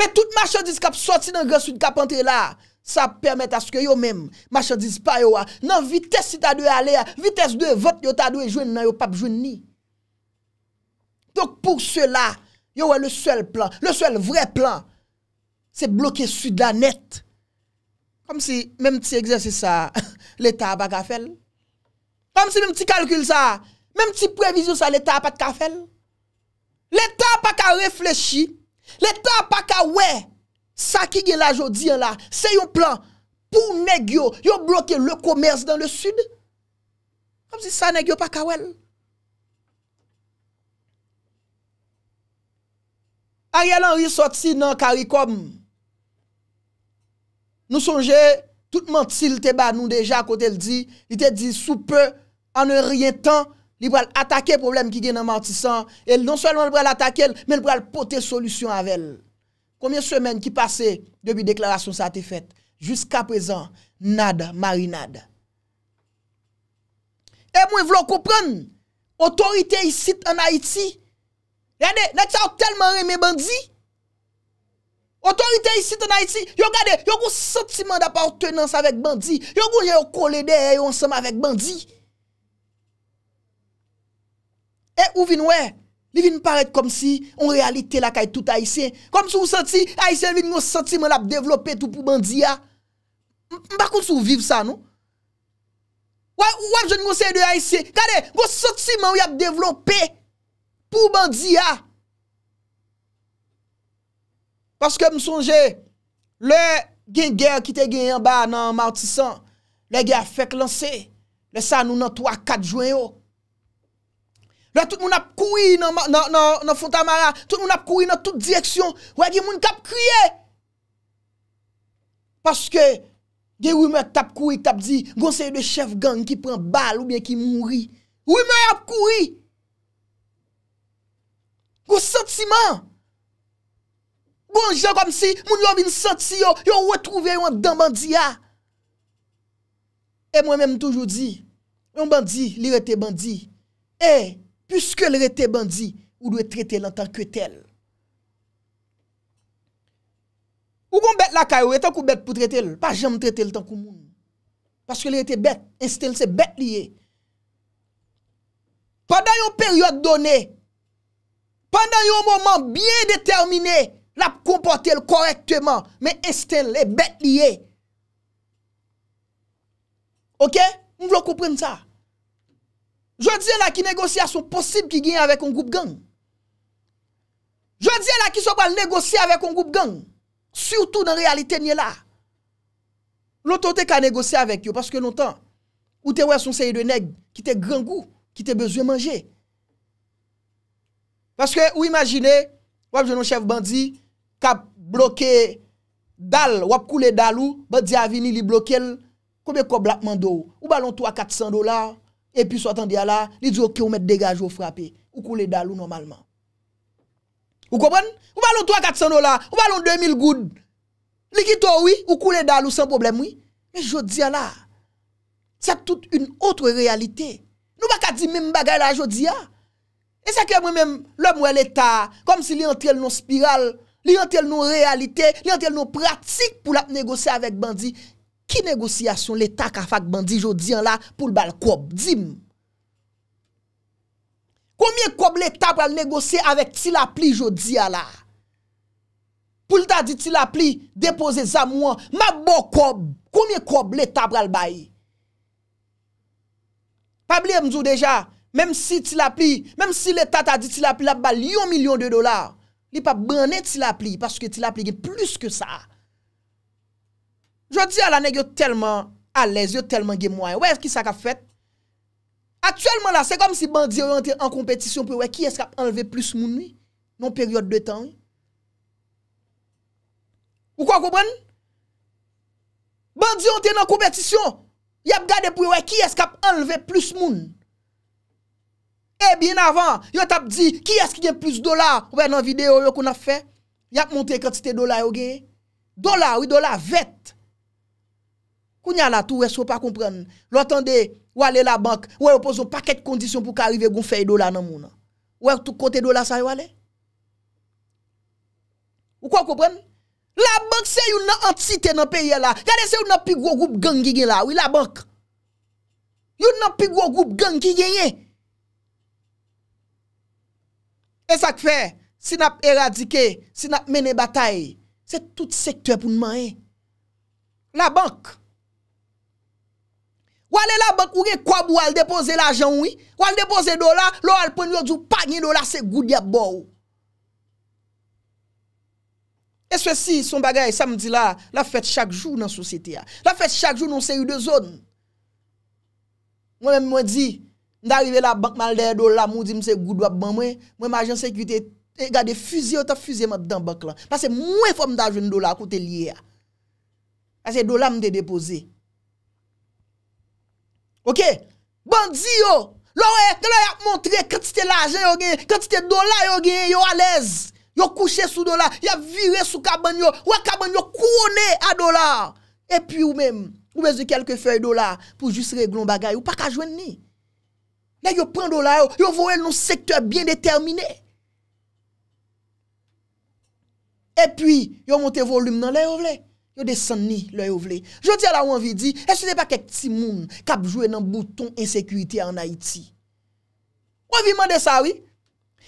Mè tout machè diz kap soti nan gè sud kap ante la. Sa permette aske yo mèm, machè dispa yo wè, nan vites si ta dwe ale, vites dwe vot yo ta dwe jwen nan yo pap jwen ni. Dok pou sè la, yo wè le sèl plan, le sèl vwè plan, se blokè sudanet. Kom si mèm ti egzèsi sa, l'état apat kafèl. Kom si mèm ti kalkül sa, mèm ti previzyon sa, l'état apat kafèl. L'état apat ka reflechi, l'état apat ka wè, Sa ki gen la jodi an la, se yon plan pou negyo, yon blokye le komers dan le sud. Kam si sa negyo pa kawel. Ariel Henry sot si nan karikom. Nou sonje, tout manti li te ba nou deja kote li di, li te di soupe, an ne rien tan, li pral atake problem ki gen nan mantisan, el non solman pral atake el, men pral pote solusyon avel. Combien de semaines qui passaient depuis la déclaration ça a été faite Jusqu'à présent, nada, marinade. Et moi, je veux comprendre. Autorité ici en Haïti. Regardez, notre ça tellement aimé Bandi Autorité ici en Haïti, yo regardez, yo un sentiment d'appartenance avec Bandi Vous avez un collègue ensemble avec Bandi Et où vin li vin paret kom si, on realite la kay tout Aïsien, kom sou senti, Aïsien vin nou senti man la ap devlope tout pou bandiya, mba kon sou viv sa nou, wap jen nou senti de Aïsien, kade, mbo senti man ou yap devlope, pou bandiya, paske msonje, le gen gen ki te gen yon ba nan Mautisan, le gen fek lance, le san nou nan 3-4 jwen yo, La tout moun ap koui nan fonta mara, tout moun ap koui nan tout direksyon, wè gen moun kap kouye. Paske gen wè mè tap koui tap di, goun se yon de chef gang ki pren bal ou bè ki moun ri. Wè mè ap koui. Goun sentiman. Goun jen kom si, moun lò vin senti yo, yo wè trouve yon dan bandi ya. E mwen mèm toujou di, yon bandi, li rete bandi. E... Puske l rete bandi, ou dwe trete l an tanke tel. Ou bon bet la kayo, etan kou bet pou trete l? Pa jem trete l tan kou moun. Paske l rete bet, en stel se bet liye. Pandan yon peryode donne, pandan yon mouman byen determine, la kompote l korekteman, men en stel se bet liye. Ok? Moun vlo kouprene sa. Jwa diye la ki negosya son posib ki genye avèk an goup gang. Jwa diye la ki so bal negosye avèk an goup gang. Soutou nan realite nye la. Loto te ka negosye avèk yo. Paske nou tan. Ou te wè son seye de neg. Ki te gangou. Ki te bezwe manje. Paske ou imagine. Wap jenon chef bandi. Ka bloke dal. Wap koule dal ou. Wap diye avini li bloke el. Koube koblakman do ou. Ou balon tou a 400 dolar. Ou balon tou a 400 dolar. E pi sou atan diya la, li diyo ki ou met degaj ou frape, ou koule dal ou normalman. Ou kompon? Ou balon 300-400 dola, ou balon 2000 goud. Li ki to oui, ou koule dal ou san problem oui. Men jodi ya la, se tout un outre realite. Nou baka di men bagay la jodi ya. E se ke mwen men lomwe leta, kom si li antel nou spiral, li antel nou realite, li antel nou pratik pou lap negose avèk bandi. Ki negosyasyon l'Etat ka fag bandi jodi an la pou l'bal kob? Dime. Koumyen kob l'Etat pral negosye avèk ti la pli jodi an la? Pou l'da di ti la pli, depoze zamouan, mabou kob. Koumyen kob l'Etat pral bayi? Pabli mzou deja, mèm si ti la pli, mèm si l'Etat ta di ti la pli, la bali yon milyon de dolar. Li pa banè ti la pli, paske ti la pli gen plus ke sa a. Jwa di alane yo telman alez, yo telman gemwaye. Wè eski sa ka fèt? Aktuellement la, se kom si bandi yo yon te an kompetisyon pou wè, ki eskap anleve plus moun wè? Non peryote de tan wè? Wou kwa koubwen? Bandi yo yon te nan kompetisyon, yap gade pou wè, ki eskap anleve plus moun? E bien avan, yon tap di, ki eski gen plus dolar? Wè nan videyo yo kou na fè? Yap monte kantite dolar yo gen? Dolar, wè dolar, vet. Kou nya la, tou wè sou pa kou pren. Lwa tan de wale la bank, wè wè poson paket kondisyon pou ka arrive goun fèy do la nan moun. Wè wè tout kote do la sa wale. Wè kwa kou pren? La bank se yon nan antite nan peye la. Gade se yon nan pigwo goup gangi gen la. Wè la bank. Yon nan pigwo goup gangi gen ye. E sak fè, si nan eradike, si nan mene batay. Se tout sektwe pou nman ye. La bank. Wale la bank ou gen kwa bou wale depose la ajan ou yi? Wale depose do la, lò wale pon yon djou pak ni do la se goud yap bo ou. E swesi, son bagay, sa m di la la fèt chak joun nan sosyte ya. Ah. La fèt chak joun nou se yu de zon. Mwen mwen di, mda arrive la bank malde do la mwen mwen di mse goud wap ban mwen, mwen majen sekwite, eh, gade fuzi ou ta fuzi mwen dan bank la. La se mwen fò mda ajoun do la koute liye ah. ya. La se do la mde depose. OK Bandi yo, lò de lò y montré quantité l'argent yon, gen, quantité dollar yon, gen, yo à l'aise. yon couché sous dollar, yon a viré sous cabane. yo, ou cabane, yo couronné à dollar. Et puis ou même, ou besoin quelques feuilles dollar pour juste régler bagay, ou pas ka jouen ni. Là yo prend dollar, yo, yon voyez secteur bien déterminé. Et puis, yon monte volume dans l'air, vous Yo de san ni lo yo vle. Joti ala ou anvi di, eske se pa kek timoun kapjouen nan bouton insekuiti an Haiti? Ou vi mande sa ou?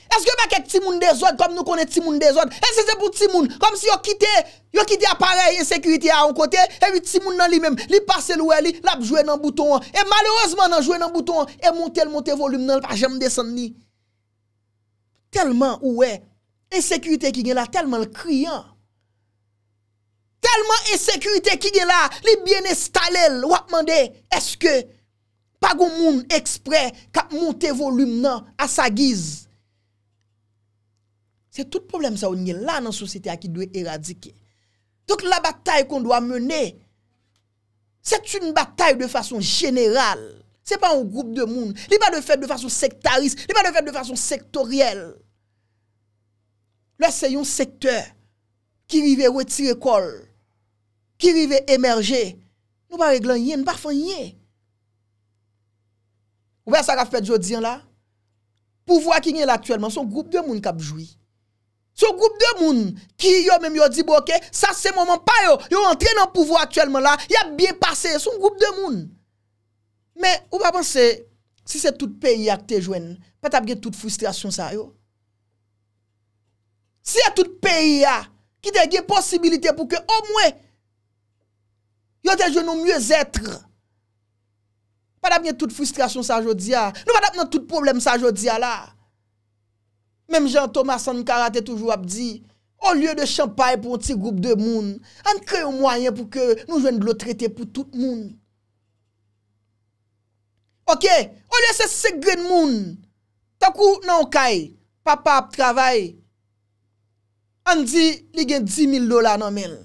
Eske se pa kek timoun de zon kom nou konen timoun de zon? Eske se pou timoun kom si yo kite, yo kite aparey insekuiti an an kote, evi timoun nan li menm, li pase louè li, lapjouen nan bouton an, e malouzman nan jouen nan bouton an, e montel montel volumenan pa jem de san ni. Telman ouwe, insekuiti ki gen la, telman kriyan. Talman e sekurite ki ge la, li biene stalel wap mande, eske pa goun moun eksprey kap monte volum nan a sa giz. Se tout problem sa ou nye la nan sosete a ki dwe eradike. Dok la batay kon dwa mene, set un batay de fason jeneral. Se pa un groub de moun, li pa de feb de fason sektaris, li pa de feb de fason sektoriel. Le se yon sektor ki vive weti rekol, ki rive emerje, nou ba reglan yen, nou ba refan yen. Ou ba sa gaf pe diyo diyan la, pouvoi ki nye l'aktuelman, son goup de moun kapjoui. Son goup de moun, ki yo mèm yo di boke, sa se mouman pa yo, yo rentre nan pouvoi aktuelman la, ya biye pase, son goup de moun. Me, ou ba pense, si se tout peyi a te jwen, pa tab gen tout frustrasyon sa yo. Si ya tout peyi a, ki de gen posibilite pou ke, ou mwen, Yo te je nou mwye zetre. Pa da mwen tout fustrasyon sa jodi a. Nou pa da mwen tout problem sa jodi a ah, la. Mem Jean-Thomas Sankara te toujou ap di. O liye de champay pou an ti group de moun. An kre yon mwayen pou ke nou jwen de lo trete pou tout moun. Ok. O liye se segren moun. Takou nan okay. Papa ap travay. An di li gen 10.000 dolar nan men.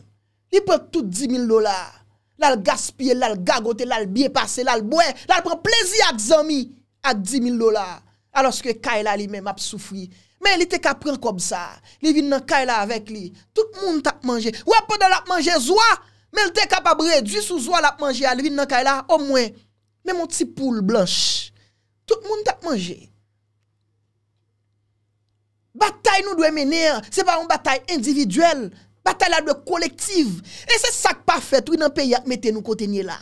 Li pe tout 10.000 dolar. l'al gaspille, l'al gagoter, l'al bien passé, l'al boire, l'al prend plaisir avec zami à 10 000 dollars. Alors que Kaila lui-même a souffri. Mais il était capable comme ça. Il vient dans Kaila avec lui. Tout le monde t'a mangé. Ou pendant l'a mangé zoa, mais il était capable réduire sous zoa l'a mangé, il vient dans Kaila au moins même mon petit poule blanche. Tout le monde t'a mangé. Bataille nous doit mener, hein. c'est pas une bataille individuelle. Batay la dwe kolektiv. E se sak pa fèt wè nan peyak metè nou kote nye la.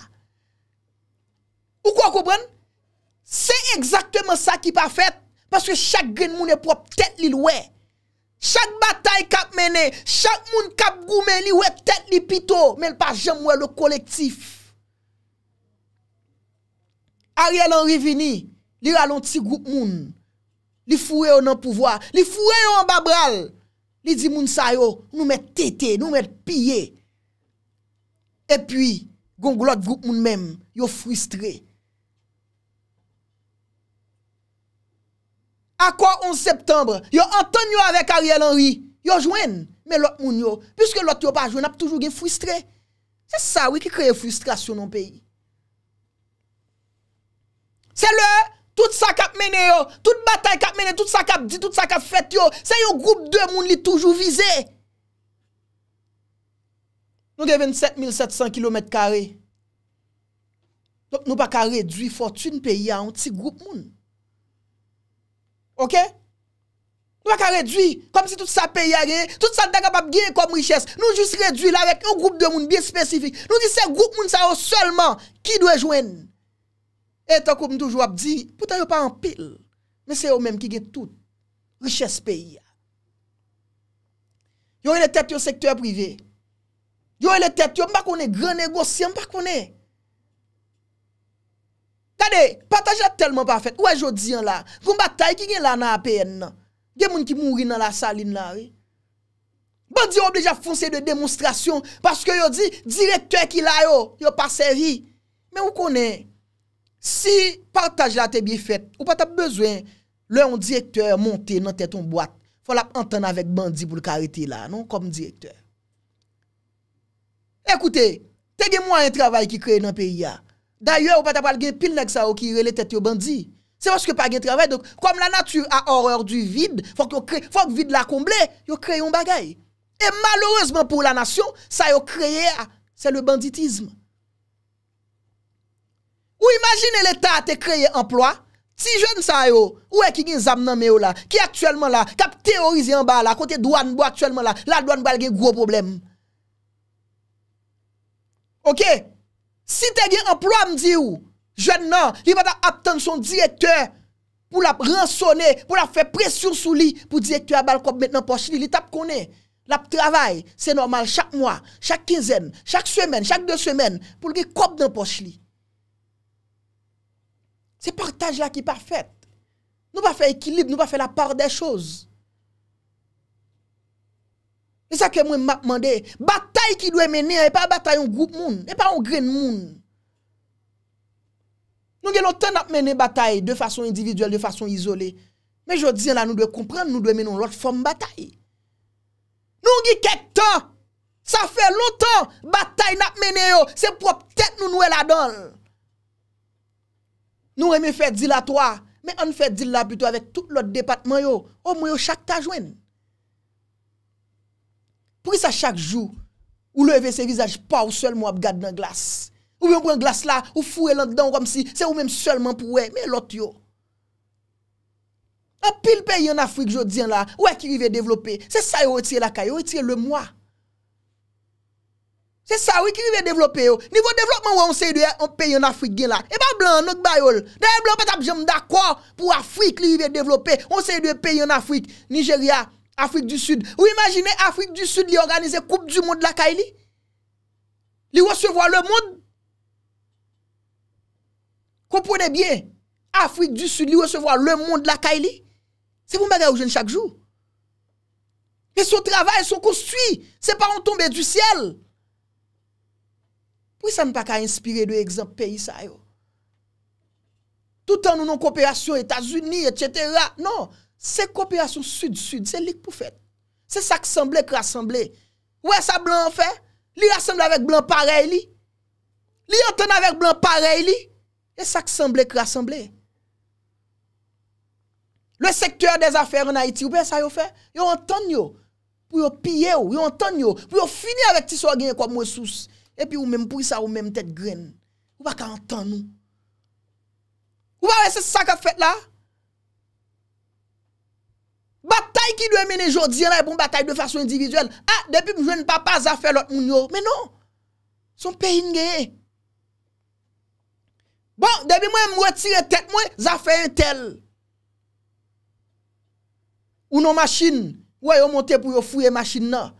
Ou kwa koupren? Se ekzaktèman sak ki pa fèt. Paske chak gen moun e prop tèt li lwè. Chak batay kap mène. Chak moun kap goumè li wè tèt li pito. Mèl pa jèm wè lwè kolektif. Ariel an revini. Li ralonsi goup moun. Li fure yo nan pouvoi. Li fure yo an babral. Li di moun sa yo, nous met tete, nous met pillé. Et puis, gon l'autre groupe moun même, yo frustré. À quoi 11 septembre, yo yo avec Ariel Henry, yo jouen, mais l'autre moun yo, puisque l'autre yo pas joine, a toujours gen frustré. C'est ça oui qui crée frustration dans le pays. C'est le tout ça qui a yo. tout Ata e kap mene, tout sa kap di, tout sa kap fet yo. Se yo group de moun li toujou vize. Nou de 27700 km2. Tok nou baka redwi, fortune pe ya, an ti group moun. Ok? Nou baka redwi, kom si tout sa pe ya re, tout sa de kap ap gye kom riches. Nou jis redwi la re, yo group de moun biye spesifik. Nou di se group moun sa yo seulement, ki dwe jwen. E to koum toujou ap di, pou ta yo pa an pil. Mè se yo mèm ki gen tout. Riches peyi ya. Yo e le tèt yo sektory privé. Yo e le tèt yo mpakone gran negosye mpakone. Tade, pataj la telman pa fèt. Ou e jodi an la? Kou mba tay ki gen la nan apèn nan? Gen moun ki moun ri nan la salin nan we? Bandi yo oubleja fonse de demonstrasyon paske yo di direktè ki la yo. Yo pa seri. Mè ou konè? Si pataj la te bi fèt, ou pata bezwen, Leur un directeur monté dans tête en boîte, faut entendre avec bandit pour le carité là, non comme directeur. Écoutez, c'est des un travail qui crée dans le pays D'ailleurs, on pas pas gain pile nèg ça qui le tête yo bandit. C'est parce que pas de travail donc comme la nature a horreur du vide, faut que le faut vide la combler, yo crée un bagaille. Et malheureusement pour la nation, ça yo créé c'est le banditisme. Ou imaginez l'État a créé emploi, Si jen sa yo, ou e ki gen zam nan me yo la, ki aktuelman la, kap teorize yon ba la, kote douan bo aktuelman la, la douan bo alge gro problem. Ok, si te gen an proam di yo, jen nan, li pata apten son direktor pou la ransone, pou la fe presyon sou li, pou direktor a bal kop met nan poch li. Li tap konen, la trabay, se normal, chak mwa, chak kinzen, chak semen, chak de semen, pou li kop nan poch li. Se partaj la ki pa fèt, nou pa fè ekilib, nou pa fè la par de chòz. E sa ke mwen mapman de, batay ki dwe mènen, e pa batay yon group moun, e pa yon gren moun. Nou gen loutan nap mènen batay de fason individuel, de fason izolé. Men jò diyan la nou dwe komprende, nou dwe mènen yon lot form batay. Nou gen ket tan, sa fè loutan, batay nap mènen yo, se prop tèt nou nou e la donl. Nou eme fè di la to a, men an fè di la pi to avèk tout l'ot depatman yo, ou mwen yo chak ta jwen. Pou y sa chak jou, ou leve se vizaj pa ou sel mwen ap gade nan glas. Ou mwen pwen glas la, ou fou e lan dan ou ram si, se ou menm selman pou we, men l'ot yo. A pil pe yon Afrik jodien la, ou e ki vive developè, se sa yo etie la ka, yo etie le mwa. C'est ça, oui, qui veut développer. Niveau développement, on sait un pays en Afrique là. Et pas blanc, notre bayol. Oh. D'ailleurs, pas d'accord pour Afrique, qui veut développer. On sait de pays en Afrique. Nigeria, Afrique du Sud. Vous imaginez, Afrique du Sud, qui organise Coupe du Monde la Kaili. Il recevoir le monde. Comprenez bien. Afrique du Sud, il recevoir le monde la Kaili. C'est pour les jeunes chaque jour. Et son travail, son construit. C'est pas en tombe du ciel. Pwè sa mi pa ka inspire de exemple peyi sa yo? Tout an nou nou koopirasyon Etats-Unis, etc. Non, se koopirasyon sud-sud, se lik pou fèt. Se sak samblé krasamblé. Ouè sa blan fèt? Li rassemblè avèk blan parey li? Li yon tè nan avèk blan parey li? E sak samblé krasamblé. Le sektèr des afèr en Haiti, ouè sa yo fèt? Yo an tèn yo, pou yo piye yo. Yo an tèn yo, pou yo fini avèk ti sou agyen kwa mwen sous. epi ou mèm pou y sa ou mèm tèt gren. Ou baka an tan nou? Ou baka wè se sakat fèt la? Batay ki lè mène jòdien la, epi ou bon batay de fasyon individuel. Ah, depi mwen jwen papa, zafè lòt moun yo. Mè non. Son pe y nge. Bon, depi mwen mwè tire tèt mwen, zafè yon tel. Un nou machin, wè yon montè pou yon fouye machin nan.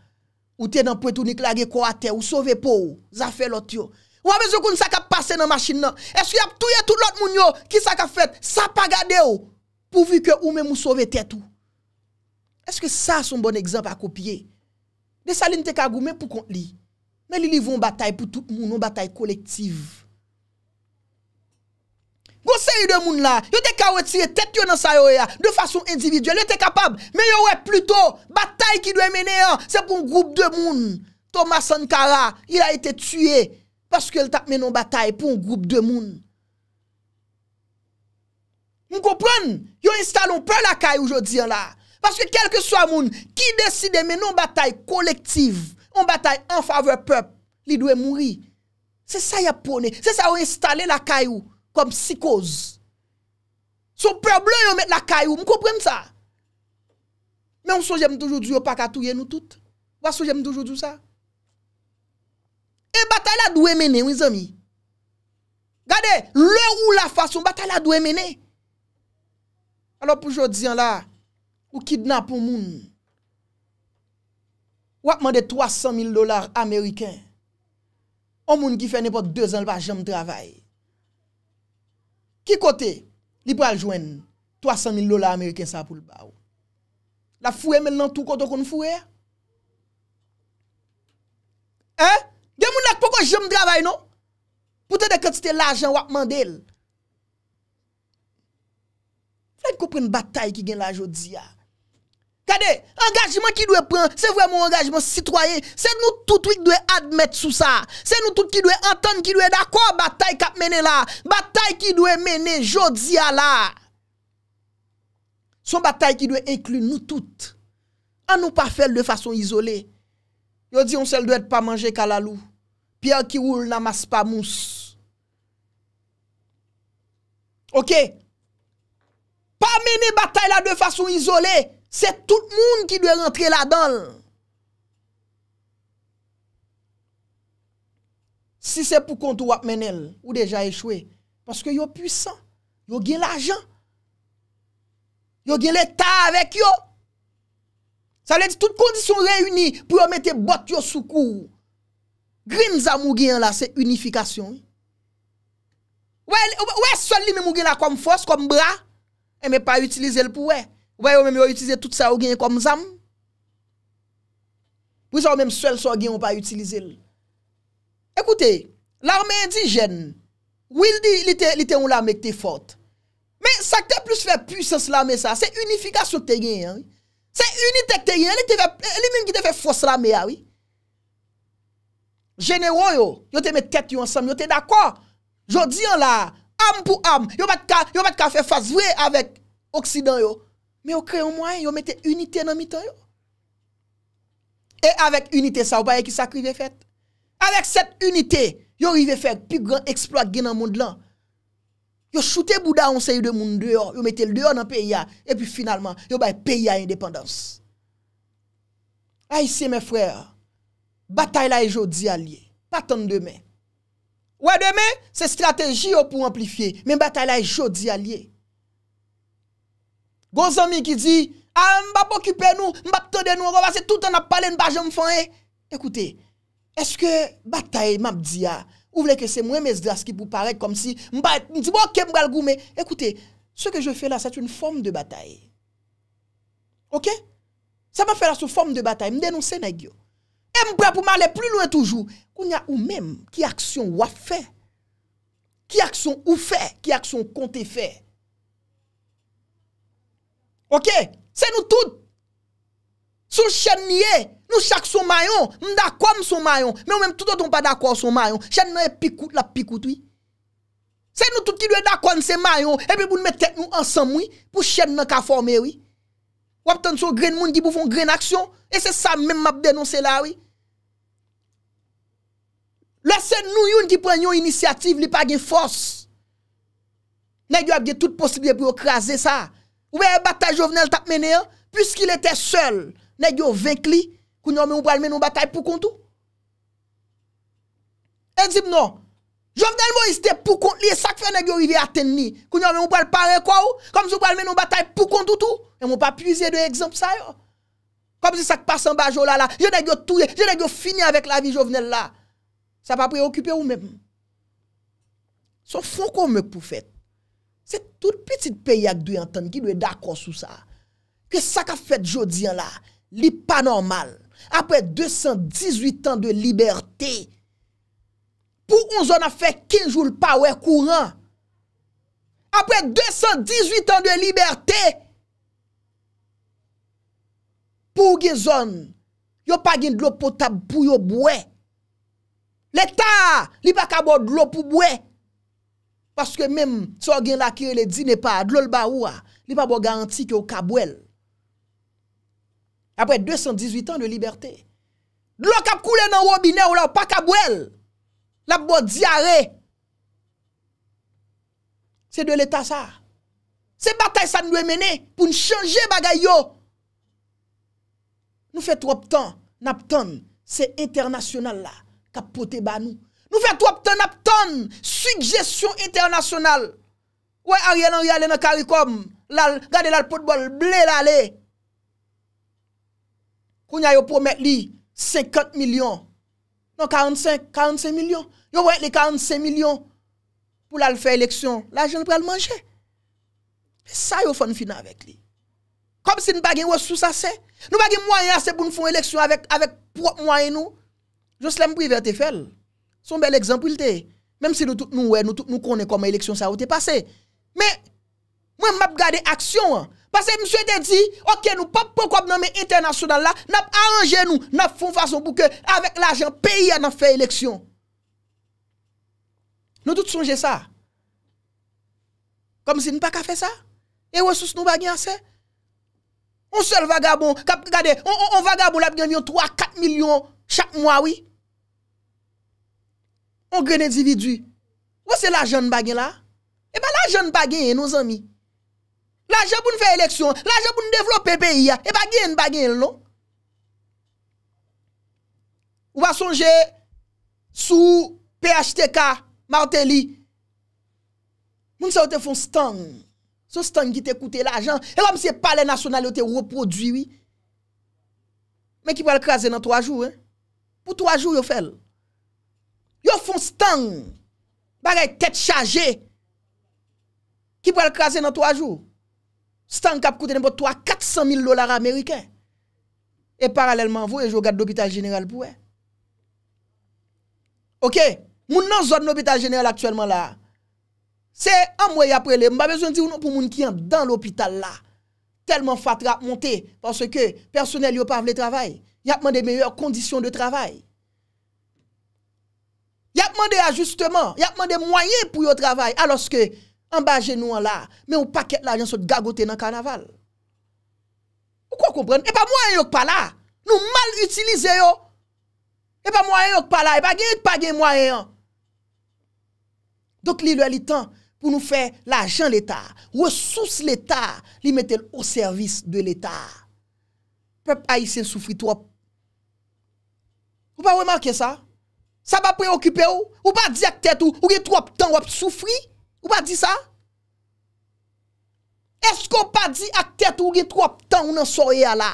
Ou te nan pou etou ni klage kwa ate, ou sove pou ou, zafè lot yo. Ou amez yo koun sa ka pase nan masin nan, eske yap touye tout lot moun yo, ki sa ka fèt, sa pa gade ou, pou vi ke ou men mou sove tèt ou. Eske sa son bon ekzamp akopye? Desaline te kagou men pou kont li, men li li vou mbatae pou tout moun, mbatae kolektiv. Gose yu de moun la, yo te ka wetire tet yo nan sa yo ya, de fason individye, le te kapab, me yo we pluto, batay ki dwe mene an, se pou moun groub de moun. Thomas Sankara, il a ete tue, paske el tak menon batay pou moun groub de moun. Moun kompran, yo installon pou la kayou jodiyan la, paske kelke swa moun, ki deside menon batay kolektiv, moun batay an fave pep, li dwe mouri. Se sa yapone, se sa yo installe la kayou, Kom psikoz. So problem yo met la kayou. M kouprem sa. Men ou soje m toujou diyo pakatouye nou tout. Wa soje m toujou diyo sa. E batal la dwe mene ou nizami. Gade, le ou la fasyon batal la dwe mene. Alo pou jodzian la, ou kidnap ou moun. Ou akman de 300 mil dolar ameriken. Ou moun ki fene pot 2 an lpa jom travay. Ki kote li pou aljwen 300.000 lola Ameriken sa pou lba ou? La fwe men nan tou koto kon fwe? Eh? Gen moun ak poko jem dravay nou? Pouten de kote te la ajan wakman del? Frenk kou pren batay ki gen la jodi ya? Kade, engajman ki dwe pran, se vwe moun engajman sitwaye, se nou tout wik dwe admet sou sa, se nou tout ki dwe antan ki dwe dako batay kap mene la, batay ki dwe mene jodzi ala. Son batay ki dwe inklu nou tout, an nou pa fel de fason izole, yo di yon sel dwe et pa manje kalalou, pi an ki woul namas pa mous. Ok, pa mene batay la de fason izole, C'est tout le monde qui doit rentrer là-dedans. Si c'est pour qu'on ou mener, ou déjà échoué, parce que êtes puissant, Vous avez l'argent, Vous avez l'État avec vous. Ça veut dire toutes conditions réunies pour mettre bot yo sous cou. Green Zamougien là, c'est unification. Ouais, ouais, seul lui-même là comme force, comme bras, et eh, mais pas utiliser le pouvoir. Wè yo mèm yo utilize tout sa ou genye kom zam. Wè yo mèm swel sa ou genye ou pa utilize lè. Ekoute, l'armè di jèn. Wè li te ou l'armè ki te fort. Mè sa ki te plus fè pûsans l'armè sa. Se unifikasyon te genye. Se unitè ki te genye. Li mèm ki te fè fòs l'armè ya wè. Jènè wè yo. Yo te mè tèt yo ansam. Yo te d'akwa. Yo di an la. Am pou am. Yo mèt ka fè fòs wè avèk oksidan yo. Me yo kreyon mwen, yo mette unitè nan mitan yo. E avèk unitè sa, ou pa yè ki sakri ve fèt? Avèk set unitè, yo ve fèt pi gran eksploat gen nan moun lan. Yo choute bouda anse yu de moun deyon, yo mette leyon nan PIA, epi finalman, yo bay PIA indépendans. A yisi me frè, batay la yi jodi alye, patan demè. Ouè demè, se strategi yo pou amplifiye, men batay la yi jodi alye. Gros ami qui dit, ah, pas occuper nous, pas tendre nous, on va passer tout le temps à parler, pas jamais faire. Écoutez, est-ce que bataille m'a dit ah, ou voulez que c'est moi mes dras qui vous paraît comme si m'a dit bon OK le goumer. Écoutez, ce que je fais là, c'est une forme de bataille. OK Ça va fait là sous forme de bataille, me dénoncer nèg yo. Et m'prêt pour m'aller plus loin toujours. Qu'on y a ou même qui action ou a fait. Qui action ou fait, qui action compte fait. Ok, se nou tout, sou chen niye, nou chak sou mayon, m da kwa m sou mayon, men wèm tout ou ton pa da kwa sou mayon, chen nou e pikout la pikout, oui. Se nou tout ki lue da kwa m se mayon, e pe pou nou metek nou ansam, oui, pou chen nou ka formé, oui. Wap ten sou gren moun ki pou fon gren aksyon, e se sa men map denon se la, oui. Le se nou yon ki pren yon inisiativ li pa gen fos, ne yon ap de tout posibilè pou yo krasè sa, Oubeye batay jovenel tatmene an Pusk il ete sol Nè gyo venk li Kou nyon mè mou pral mè nou batay pou kontou E dizib nou Jovenel mou iste pou kontou Li e sak fè nè gyo ive aten ni Kou nyon mè mou pral parè kwa ou Kom si mou pral mè nou batay pou kontou tout Mè mou pa pwize de ekzamp sa yo Kom si sak pasan bajou la la Je nè gyo touye Je nè gyo fini avèk la vi jovenel la Sa pa pou ye okupè ou mè Son fon kon mè pou fèt Se tout petit peyak dwey enten ki dwey dako sou sa. Ke sa ka fet jodi an la, li pa normal. Apre 218 an de liberté. Pou on zon a fe kinjoul pa wey kouran. Apre 218 an de liberté. Pou gen zon, yo pa gen dlo potab pou yo boue. Le ta li baka bo dlo pou boue. Parce que même si on là qui le n'est pas, de l'eau baoua, il pas de garantie que au Kabouel. Après 218 ans de liberté. De l'eau qui coule dans le robinet ou là, pas Kabwel, La bon diarrhée. C'est de l'État ça. C'est bataille ça nous mener pour nous changer les choses. Nous faisons trop temps, c'est international là, a ba nous. Nous faisons trop de tonnes, suggestion internationale. Ouais, Ariel Henry aller dans CARICOM. Là, regardez là le pot de bol, blé là, on a promet 50 millions. Non, 45, 45 millions. Yo ouais, les 45 millions pour la faire élection. L'argent pour le manger. Ça, fait une fin avec lui. Comme si nous n'avons pas faire. ça, assez. Nous n'avons pas de moyens assez pour nous faire élection avec, avec propre moyen nous. Jocelyn Privé te faire. Son bel ekzamp wil te. Mem si nou tout nou wè, nou tout nou konè koman eleksyon sa wote pase. Men, mwen map gade aksyon an. Pase msou ete di, ok nou pap pokop nanme internasyonan la, nap a anje nou, nap fon fason pou ke, avèk l'ajen, peye nan fe eleksyon. Nou tout sonje sa. Kom si nou pa ka fe sa? E wè sous nou bagyan se? On sel vagabon, kap gade, on vagabon la bagyan vyon 3-4 milyon chak mwa wè. On gwen edividwi. Ou se la jen bagen la? E ba la jen bagen e nou zami. La jen pou nou fe eleksyon. La jen pou nou devlop e peyi ya. E bagen bagen loun. Ou va sonje sou PHTK marteli. Moun se ou te fon stang. Se ou stang ki te koute la jen. E kom se pale nasyonal yo te woprodui. Men ki pou al kreze nan 3 jou. Pou 3 jou yo fel. Yo fon stang bagay tet chaje Ki pou el krasen nan 3 jou Stang kap koute nan potou a 400 000 dolar ameriken E paralelman vou e jo gade l'hobital generel pou we Ok, moun nan zon l'hobital generel aktuelman la Se amwe yaprele, mba bezon di ou nou pou moun ki yon Dan l'hobital la Telman fatra monte Parce ke personel yo pa vle travay Yapman de meyur kondisyon de travay Ya apman de ajustement, ya apman de mwaye pou yo travay aloske ambaje nou an la men ou paket la jan sot gagote nan karnaval. Ou kwa koubren? Epa mwaye yo kpa la. Nou mal utilize yo. Epa mwaye yo kpa la. Epa gen yon page mwaye an. Dok li lwa li tan pou nou fe la jan l'Etat. Ou e souse l'Etat. Li metel o servis de l'Etat. Pep a yi sen soufri trop. Ou pa ou e manke sa? Sa ba preokipe ou? Ou ba di ak tet ou ou gen tro ap tan wap soufri? Ou ba di sa? Esko ou pa di ak tet ou ou gen tro ap tan ou nan soye ala?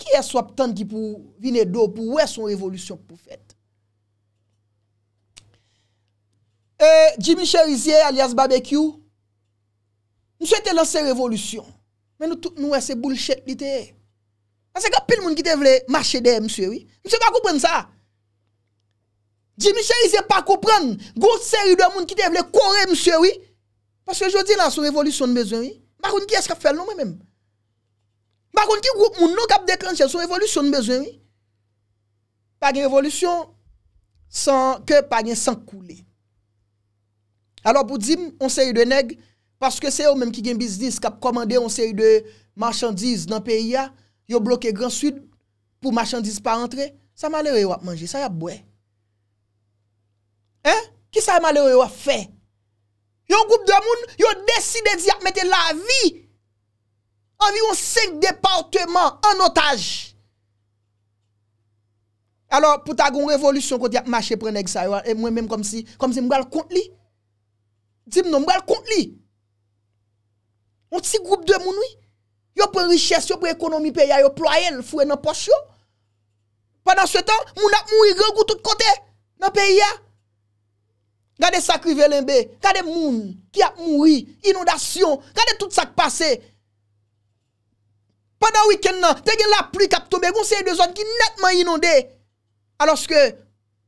Ki es wap tan di pou vine do pou wè son revolusyon pou fèt? Euh, Jimmy Cherizier alias BBQ Nou se te lanse revolusyon Men nou wè se bullshit li te e Parce que pile monde qui te marcher des monsieur oui. Monsieur pas comprendre ça. Jimmy ne sais pas comprendre. Grosse série de monde qui te courir monsieur Parce que je dis là une révolution de besoin oui. Par contre qui est-ce qui fait non même Par contre qui groupe moun non cap déclencher son révolution de besoin oui. Pas de révolution sans que pas de sans couler. Alors pour dire on série de nègres parce que c'est eux même qui un business qui commandé une série de marchandises dans le pays Yo bloke Grand Sud pou machandise pa entre, sa ma lewe yo ap manje, sa ya bwe. Eh? Ki sa ma lewe yo ap fe? Yo group de moun, yo deside di ap mette la vi anviron 5 departement an otaj. Alors, pou ta goun revolusyon konti ap mache prenek sa yo, e mwen menm kom si mwen mwen kont li. Tim non, mwen mwen kont li. Mon ti group de moun, oui. Yo pou riches, yo pou ekonomi peya, yo pou ayen fwe nan posyo. Padan sou etan, moun ap moui gen kou tout kote nan peya. Gade sakri velenbe, gade moun ki ap moui, inondasyon, gade tout sak pase. Padan wiken nan, te gen la pli kap tobe, goun se yon de zon ki netman inonde. Aloske,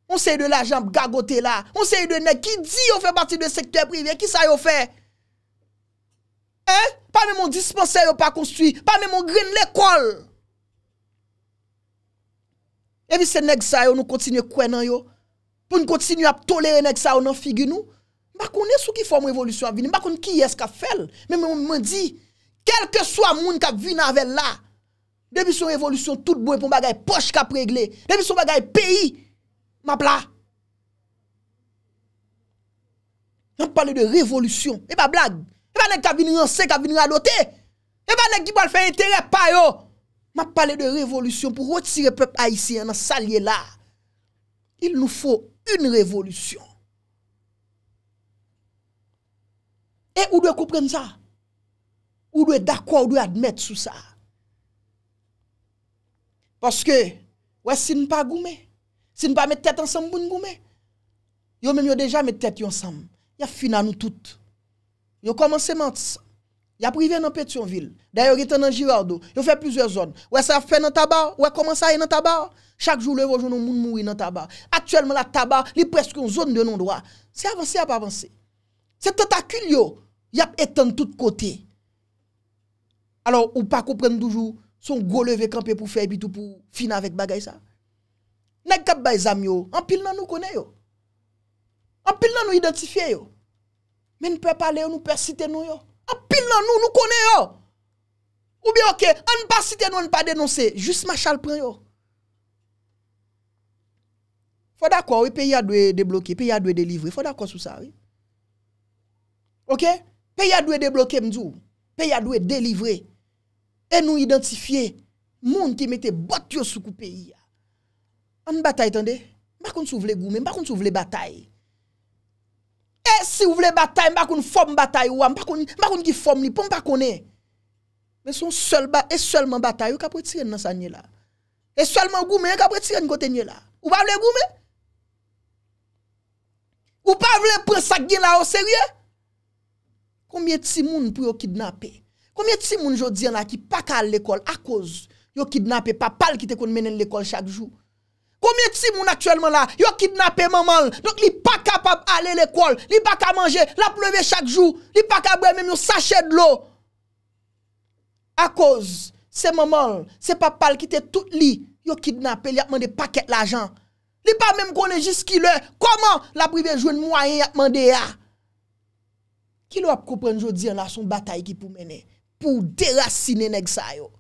goun se yon de la jamp gagote la, goun se yon de nek ki di yo fe bati de sektoye prive, ki sa yo fe? E? Pa mè mè mò dispenser yo pa konstuit. Pa mè mò gren lè kol. E mi se neg sa yo nou kontinye kwen nan yo. Poun kontinye ap tolere neg sa yo nan figi nou. Mwa konè sou ki fò mwè mwè mwè mwè mwè mwè mwè mwè. Mwa konè sou ki fò mwè mwè mwè mwè mwè mwè mwè mwè mwè. Mwen mwen mwen di. Kelke sou a moun ka vwi nan vel la. Debi sou mwè mwè mwè mwè mwè mwè mwè mwè mwè. Poun bagay poch ka pregle. Debi sou bagay peyi. Mwa bla Emane e ki a vinran se, ki a vinran lote. Emane ki bol fè interè pa yo. Ma pale de revolutyon pou rotire pep Aisyen an salye la. Il nou fò un revolutyon. E ou dwe koupren sa? Ou dwe dakwa ou dwe admèt sou sa? Poske, wè sin pa goume? Sin pa met tèt ansam bun goume? Yo men yo deja met tèt yon sam. Ya fina nou toute. Ils ont commencé mentir. Ils ont privé dans Pétionville. D'ailleurs, ils étaient dans Girardot. Ils ont fait plusieurs zones. Ils ont fait dans tabac. Ouais, comment ça est dans tabac? Chaque jour, le jour, nous mourir dans tabac. Actuellement, la tabac, est presque une zone de non-droit. C'est avancé à pas avancé C'est tentacule, yo. Y a éteint de tous côtés. Alors, ou pas comprendre toujours son gros levé campé pour faire et tout pour finir avec bagay ça. Nèg kap bay zam yo, en pile nous connaissons. yo. En pile nous identifier Men nou pwe pale yo, nou pwe site nou yo. A pil nan nou, nou kone yo. Ou bi ok, an pa site nou, an pa denonse, jist ma chal pren yo. Fwa dakwa, wè, peya dwe deblokè, peya dwe delivre, fwa dakwa sou sa, wè. Ok? Peya dwe deblokè mdou, peya dwe delivre, e nou identifiye, moun ki mette bot yo sou kou peyi ya. An batay tande, mba kon sou vle goume, mba kon sou vle batay. Ok? E si ou vle batay, mbakoun fom batay ou am, mbakoun ki fom li pou mbakone. Men son es selman batay, ou kapwet siren nan sa nye la? Es selman goume, ou kapwet siren kote nye la? Ou pa vle goume? Ou pa vle pre sak gen la ou serye? Koumye ti moun pou yo kidnapè? Koumye ti moun jodi an la ki pa kal l'ekol a koz yo kidnapè pa pal ki te kon menen l'ekol chak jou? Komiye ti moun aktuelman la, yo kidnapè mamal, donk li pa kapap ale l'ekol, li pa ka manje, la pleve chak jou, li pa ka bre menm yo sachè d'lo. A koz, se mamal, se papal kite tout li, yo kidnapè li akman de paket l'ajan. Li pa menm konen jiski lè, koman la pleve jwen mwayen akman de ya. Ki lò ap kopren jò diyan la, son batay ki pou mene, pou derasine neg sa yo.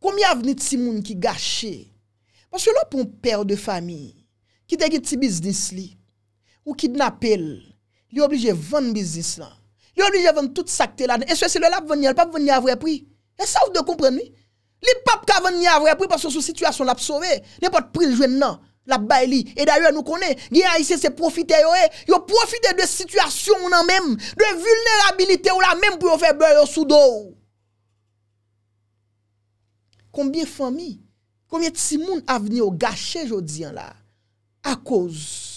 Komiye avni ti moun ki gache, Paswè lò pou mpèr de fami, ki te ki ti biznis li, ou ki dna pel, li oblije vèn biznis lan. Li oblije vèn tout sakte lan. E sò se lè lèp vèn nye, lèp ap vèn nye avre pri. E sa ou de kompren mi? Lèp ap ka vèn nye avre pri, paswè sou situasyon lèp sove. Lèp ap pril jwen nan, lèp bay li. E daryo nou konè, gen a yise se profite yo e, yo profite de situasyon nan menm, de vulnerabilite yo la menm, pou yo fè blè yo sou do. Kombien fami, Koumye ti si moun avni yo gache jo diyan la? A kouz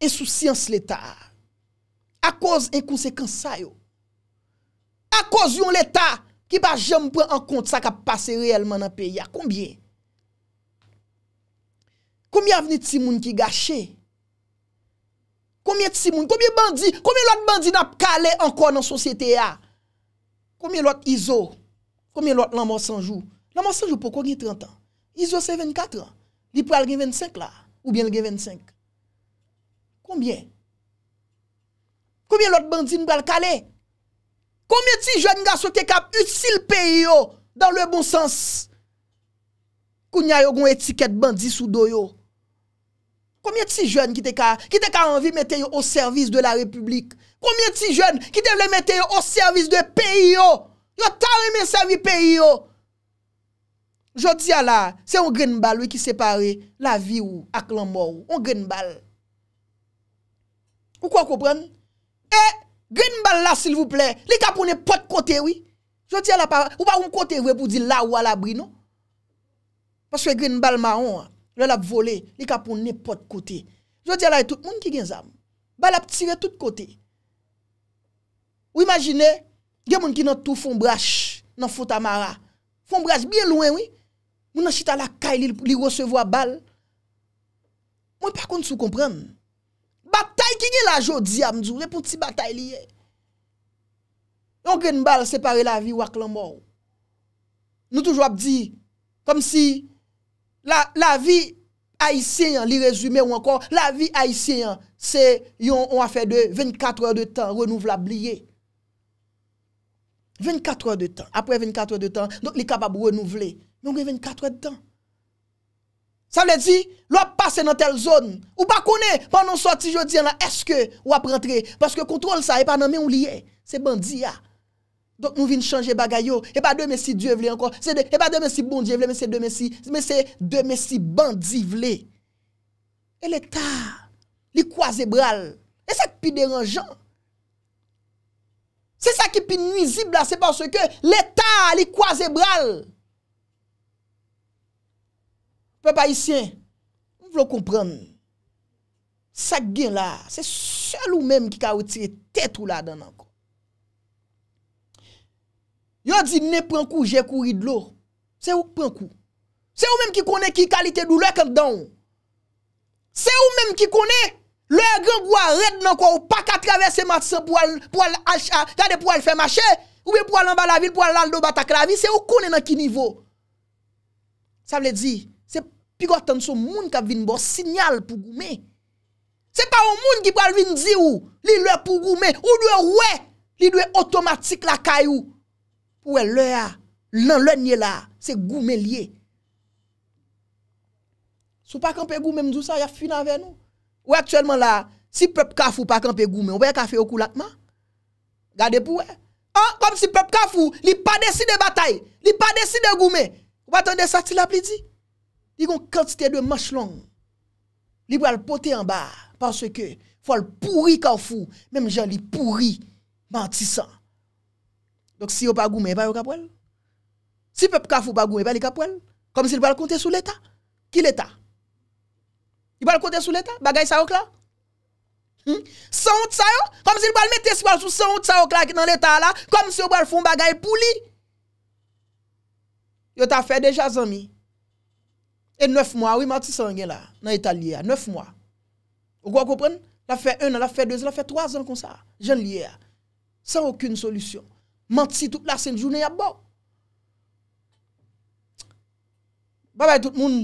En sou siyans l'Etat A kouz en konsekansay yo A kouz yon l'Etat Ki ba jem pren an kont sa ka pase realman nan peyi ya Koumye? Koumye avni ti si moun ki gache? Koumye ti si moun? Koumye bandi? Koumye lot bandi nap kale ankon nan sosyete ya? Koumye lot izo? Koumye lot laman sanjou? Laman sanjou pou kou gen 30 an? Izo se 24, di pou alge 25 la, ou bien alge 25. Koumye? Koumye lot bandi nou pral kale? Koumye ti jen nga sote kap utsi l peyi yo, dan le bon sens, kounya yo goun etiket bandi sou do yo? Koumye ti jen ki te ka, ki te ka anvi mette yo o servis de la republik? Koumye ti jen ki te vle mette yo o servis de peyi yo? Yo tan eme servis peyi yo? Jotia la, se yon gren bal wè ki separe la vi wè ak lan mò wè. Yon gren bal. Ou kwa koupren? E, gren bal la sil vouple, li ka pounen pot kote wè. Jotia la, ou pa wè mkote wè pou di la wè la brin non? wè. Paswe gren bal ma wè, lè la p'vole, li ka pounen pot kote. Jotia la, yon tout moun ki gen zam. Bal ap tire tout kote. Ou imagine, gen moun ki nan tou foun brache, nan fouta mara. Foun brache bien louen wè. moun an chita la kay li recevo a bal, moun par kon sou kompreme, batay ki ge la jodi amdou, repon ti batay li ye, yon ken bal separe la vi wak lan mou, nou toujou ap di, kom si, la vi aisyen, li rezume ou ankon, la vi aisyen, se yon afe de 24 wèr de tan, renouvla bli ye, 24 wèr de tan, apre 24 wèr de tan, don li kapab renouvle, Yon revèn katwè d'dan. Sa lè di, lò passe nan tel zon. Ou pa kounè, pan nou sorti jodi an la, eske ou ap rentre. Paske kontrol sa, e pa nan men ou liye. Se bandi ya. Ah. Donk nou vin chanje bagay yo. E pa de mesi diev lè ankon. Se de, e pa de mesi bon diev lè, mesi de mesi, mesi de mesi bandi vlè. E l'Etat, li kwa zebral. E se pi deranjan. Se sa ki pi nwizib la, se paske l'Etat, li kwa zebral. Mwen pa isyen, mwen vlo kompran. Sak gen la, se sol ou menm ki ka ou tire tet ou la dan nan kon. Yo di ne pran kou jè kou ridlo, se ou pran kou. Se ou menm ki konen ki kalite dou lèk an don. Se ou menm ki konen lèk an gwa red nan kon ou pa ka travesse mat san pou al achan, kade pou al fè machè, ou pou al an ba la vil pou al al do batak la vi. Se ou konen nan ki nivou. Sa vle di... Pi gwa tan sou moun ka vin bo sinyal pou goume. Se pa ou moun ki pou al vin zi ou, li lwe pou goume. Ou lwe wè, li lwe otomatik la kay ou. Pou wè e lwe ya, lwen lwen ye la, se goume liye. Sou pa kanpe goume mdou sa, ya fin avè nou. Ou aktuelman la, si prep kaf ou pa kanpe goume, ou wè ka fe okulakman? Gade pou wè. An, kom si prep kaf ou, li pa desi de batay, li pa desi de goume, wè tan de sati la plizi? Ligon kantite de mèche long, li bo al pote an ba, panse ke fol pouri ka ou fou, mèm jan li pouri, mantisan. Dok si yo pa goume, e bay ou kapwel? Si pep ka fou pa goume, e bay li kapwel? Kom si li bo al konte sou leta? Ki leta? Li bo al konte sou leta? Bagay sa ou kla? Hmm? Sa ou tsa yo? Kom si li bo al mette, si bo al sou sa ou tsa yo kla ki nan leta la, kom si yo bo al foun bagay pou li? Yo ta fè de jazami, E 9 mwa, wè ma ti sangen la, nan etal liye a, 9 mwa. Ou kwa koupen, la fè 1 an, la fè 2 an, la fè 3 an kon sa, jen liye a. San wakoun solusyon. Man ti si tout la sen jounen ya bo. Babay tout moun,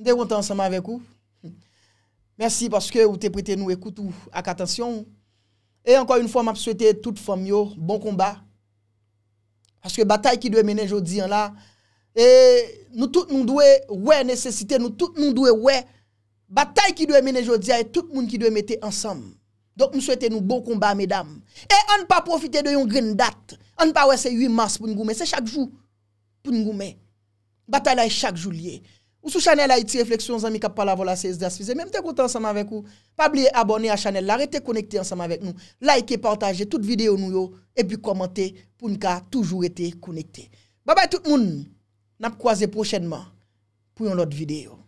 dey wontan ansama avek ou. Mersi paske ou te pwite nou ekout ou ak atasyon. E anko yon fwa ma pwete tout fwa myo, bon komba. Paske batay ki dwe mene jodi an la, Et nous tous nous devons ouais nécessité, nous tous nous devons ouais bataille qui doit mener aujourd'hui et tout le monde qui doit mettre ensemble. Donc nous souhaitons nous bon combat mesdames. Et on ne pas profiter de une grande date. On ne pas ouais c'est 8 mars pour nous Mais c'est chaque jour pour nous Mais Bataille là chaque jour lié. Ou sur Chanel Haïti Réflexions, amis qui parlent la CSD Même t'es content ensemble avec vous. Pas oublier abonner à Chanel, arrêtez connecter ensemble avec nous. Likez, partagez toutes vidéos nous et puis commentez pour nous toujours être connectés. Bye bye tout le monde. Napkwaze pochenman pou yon lot videyo.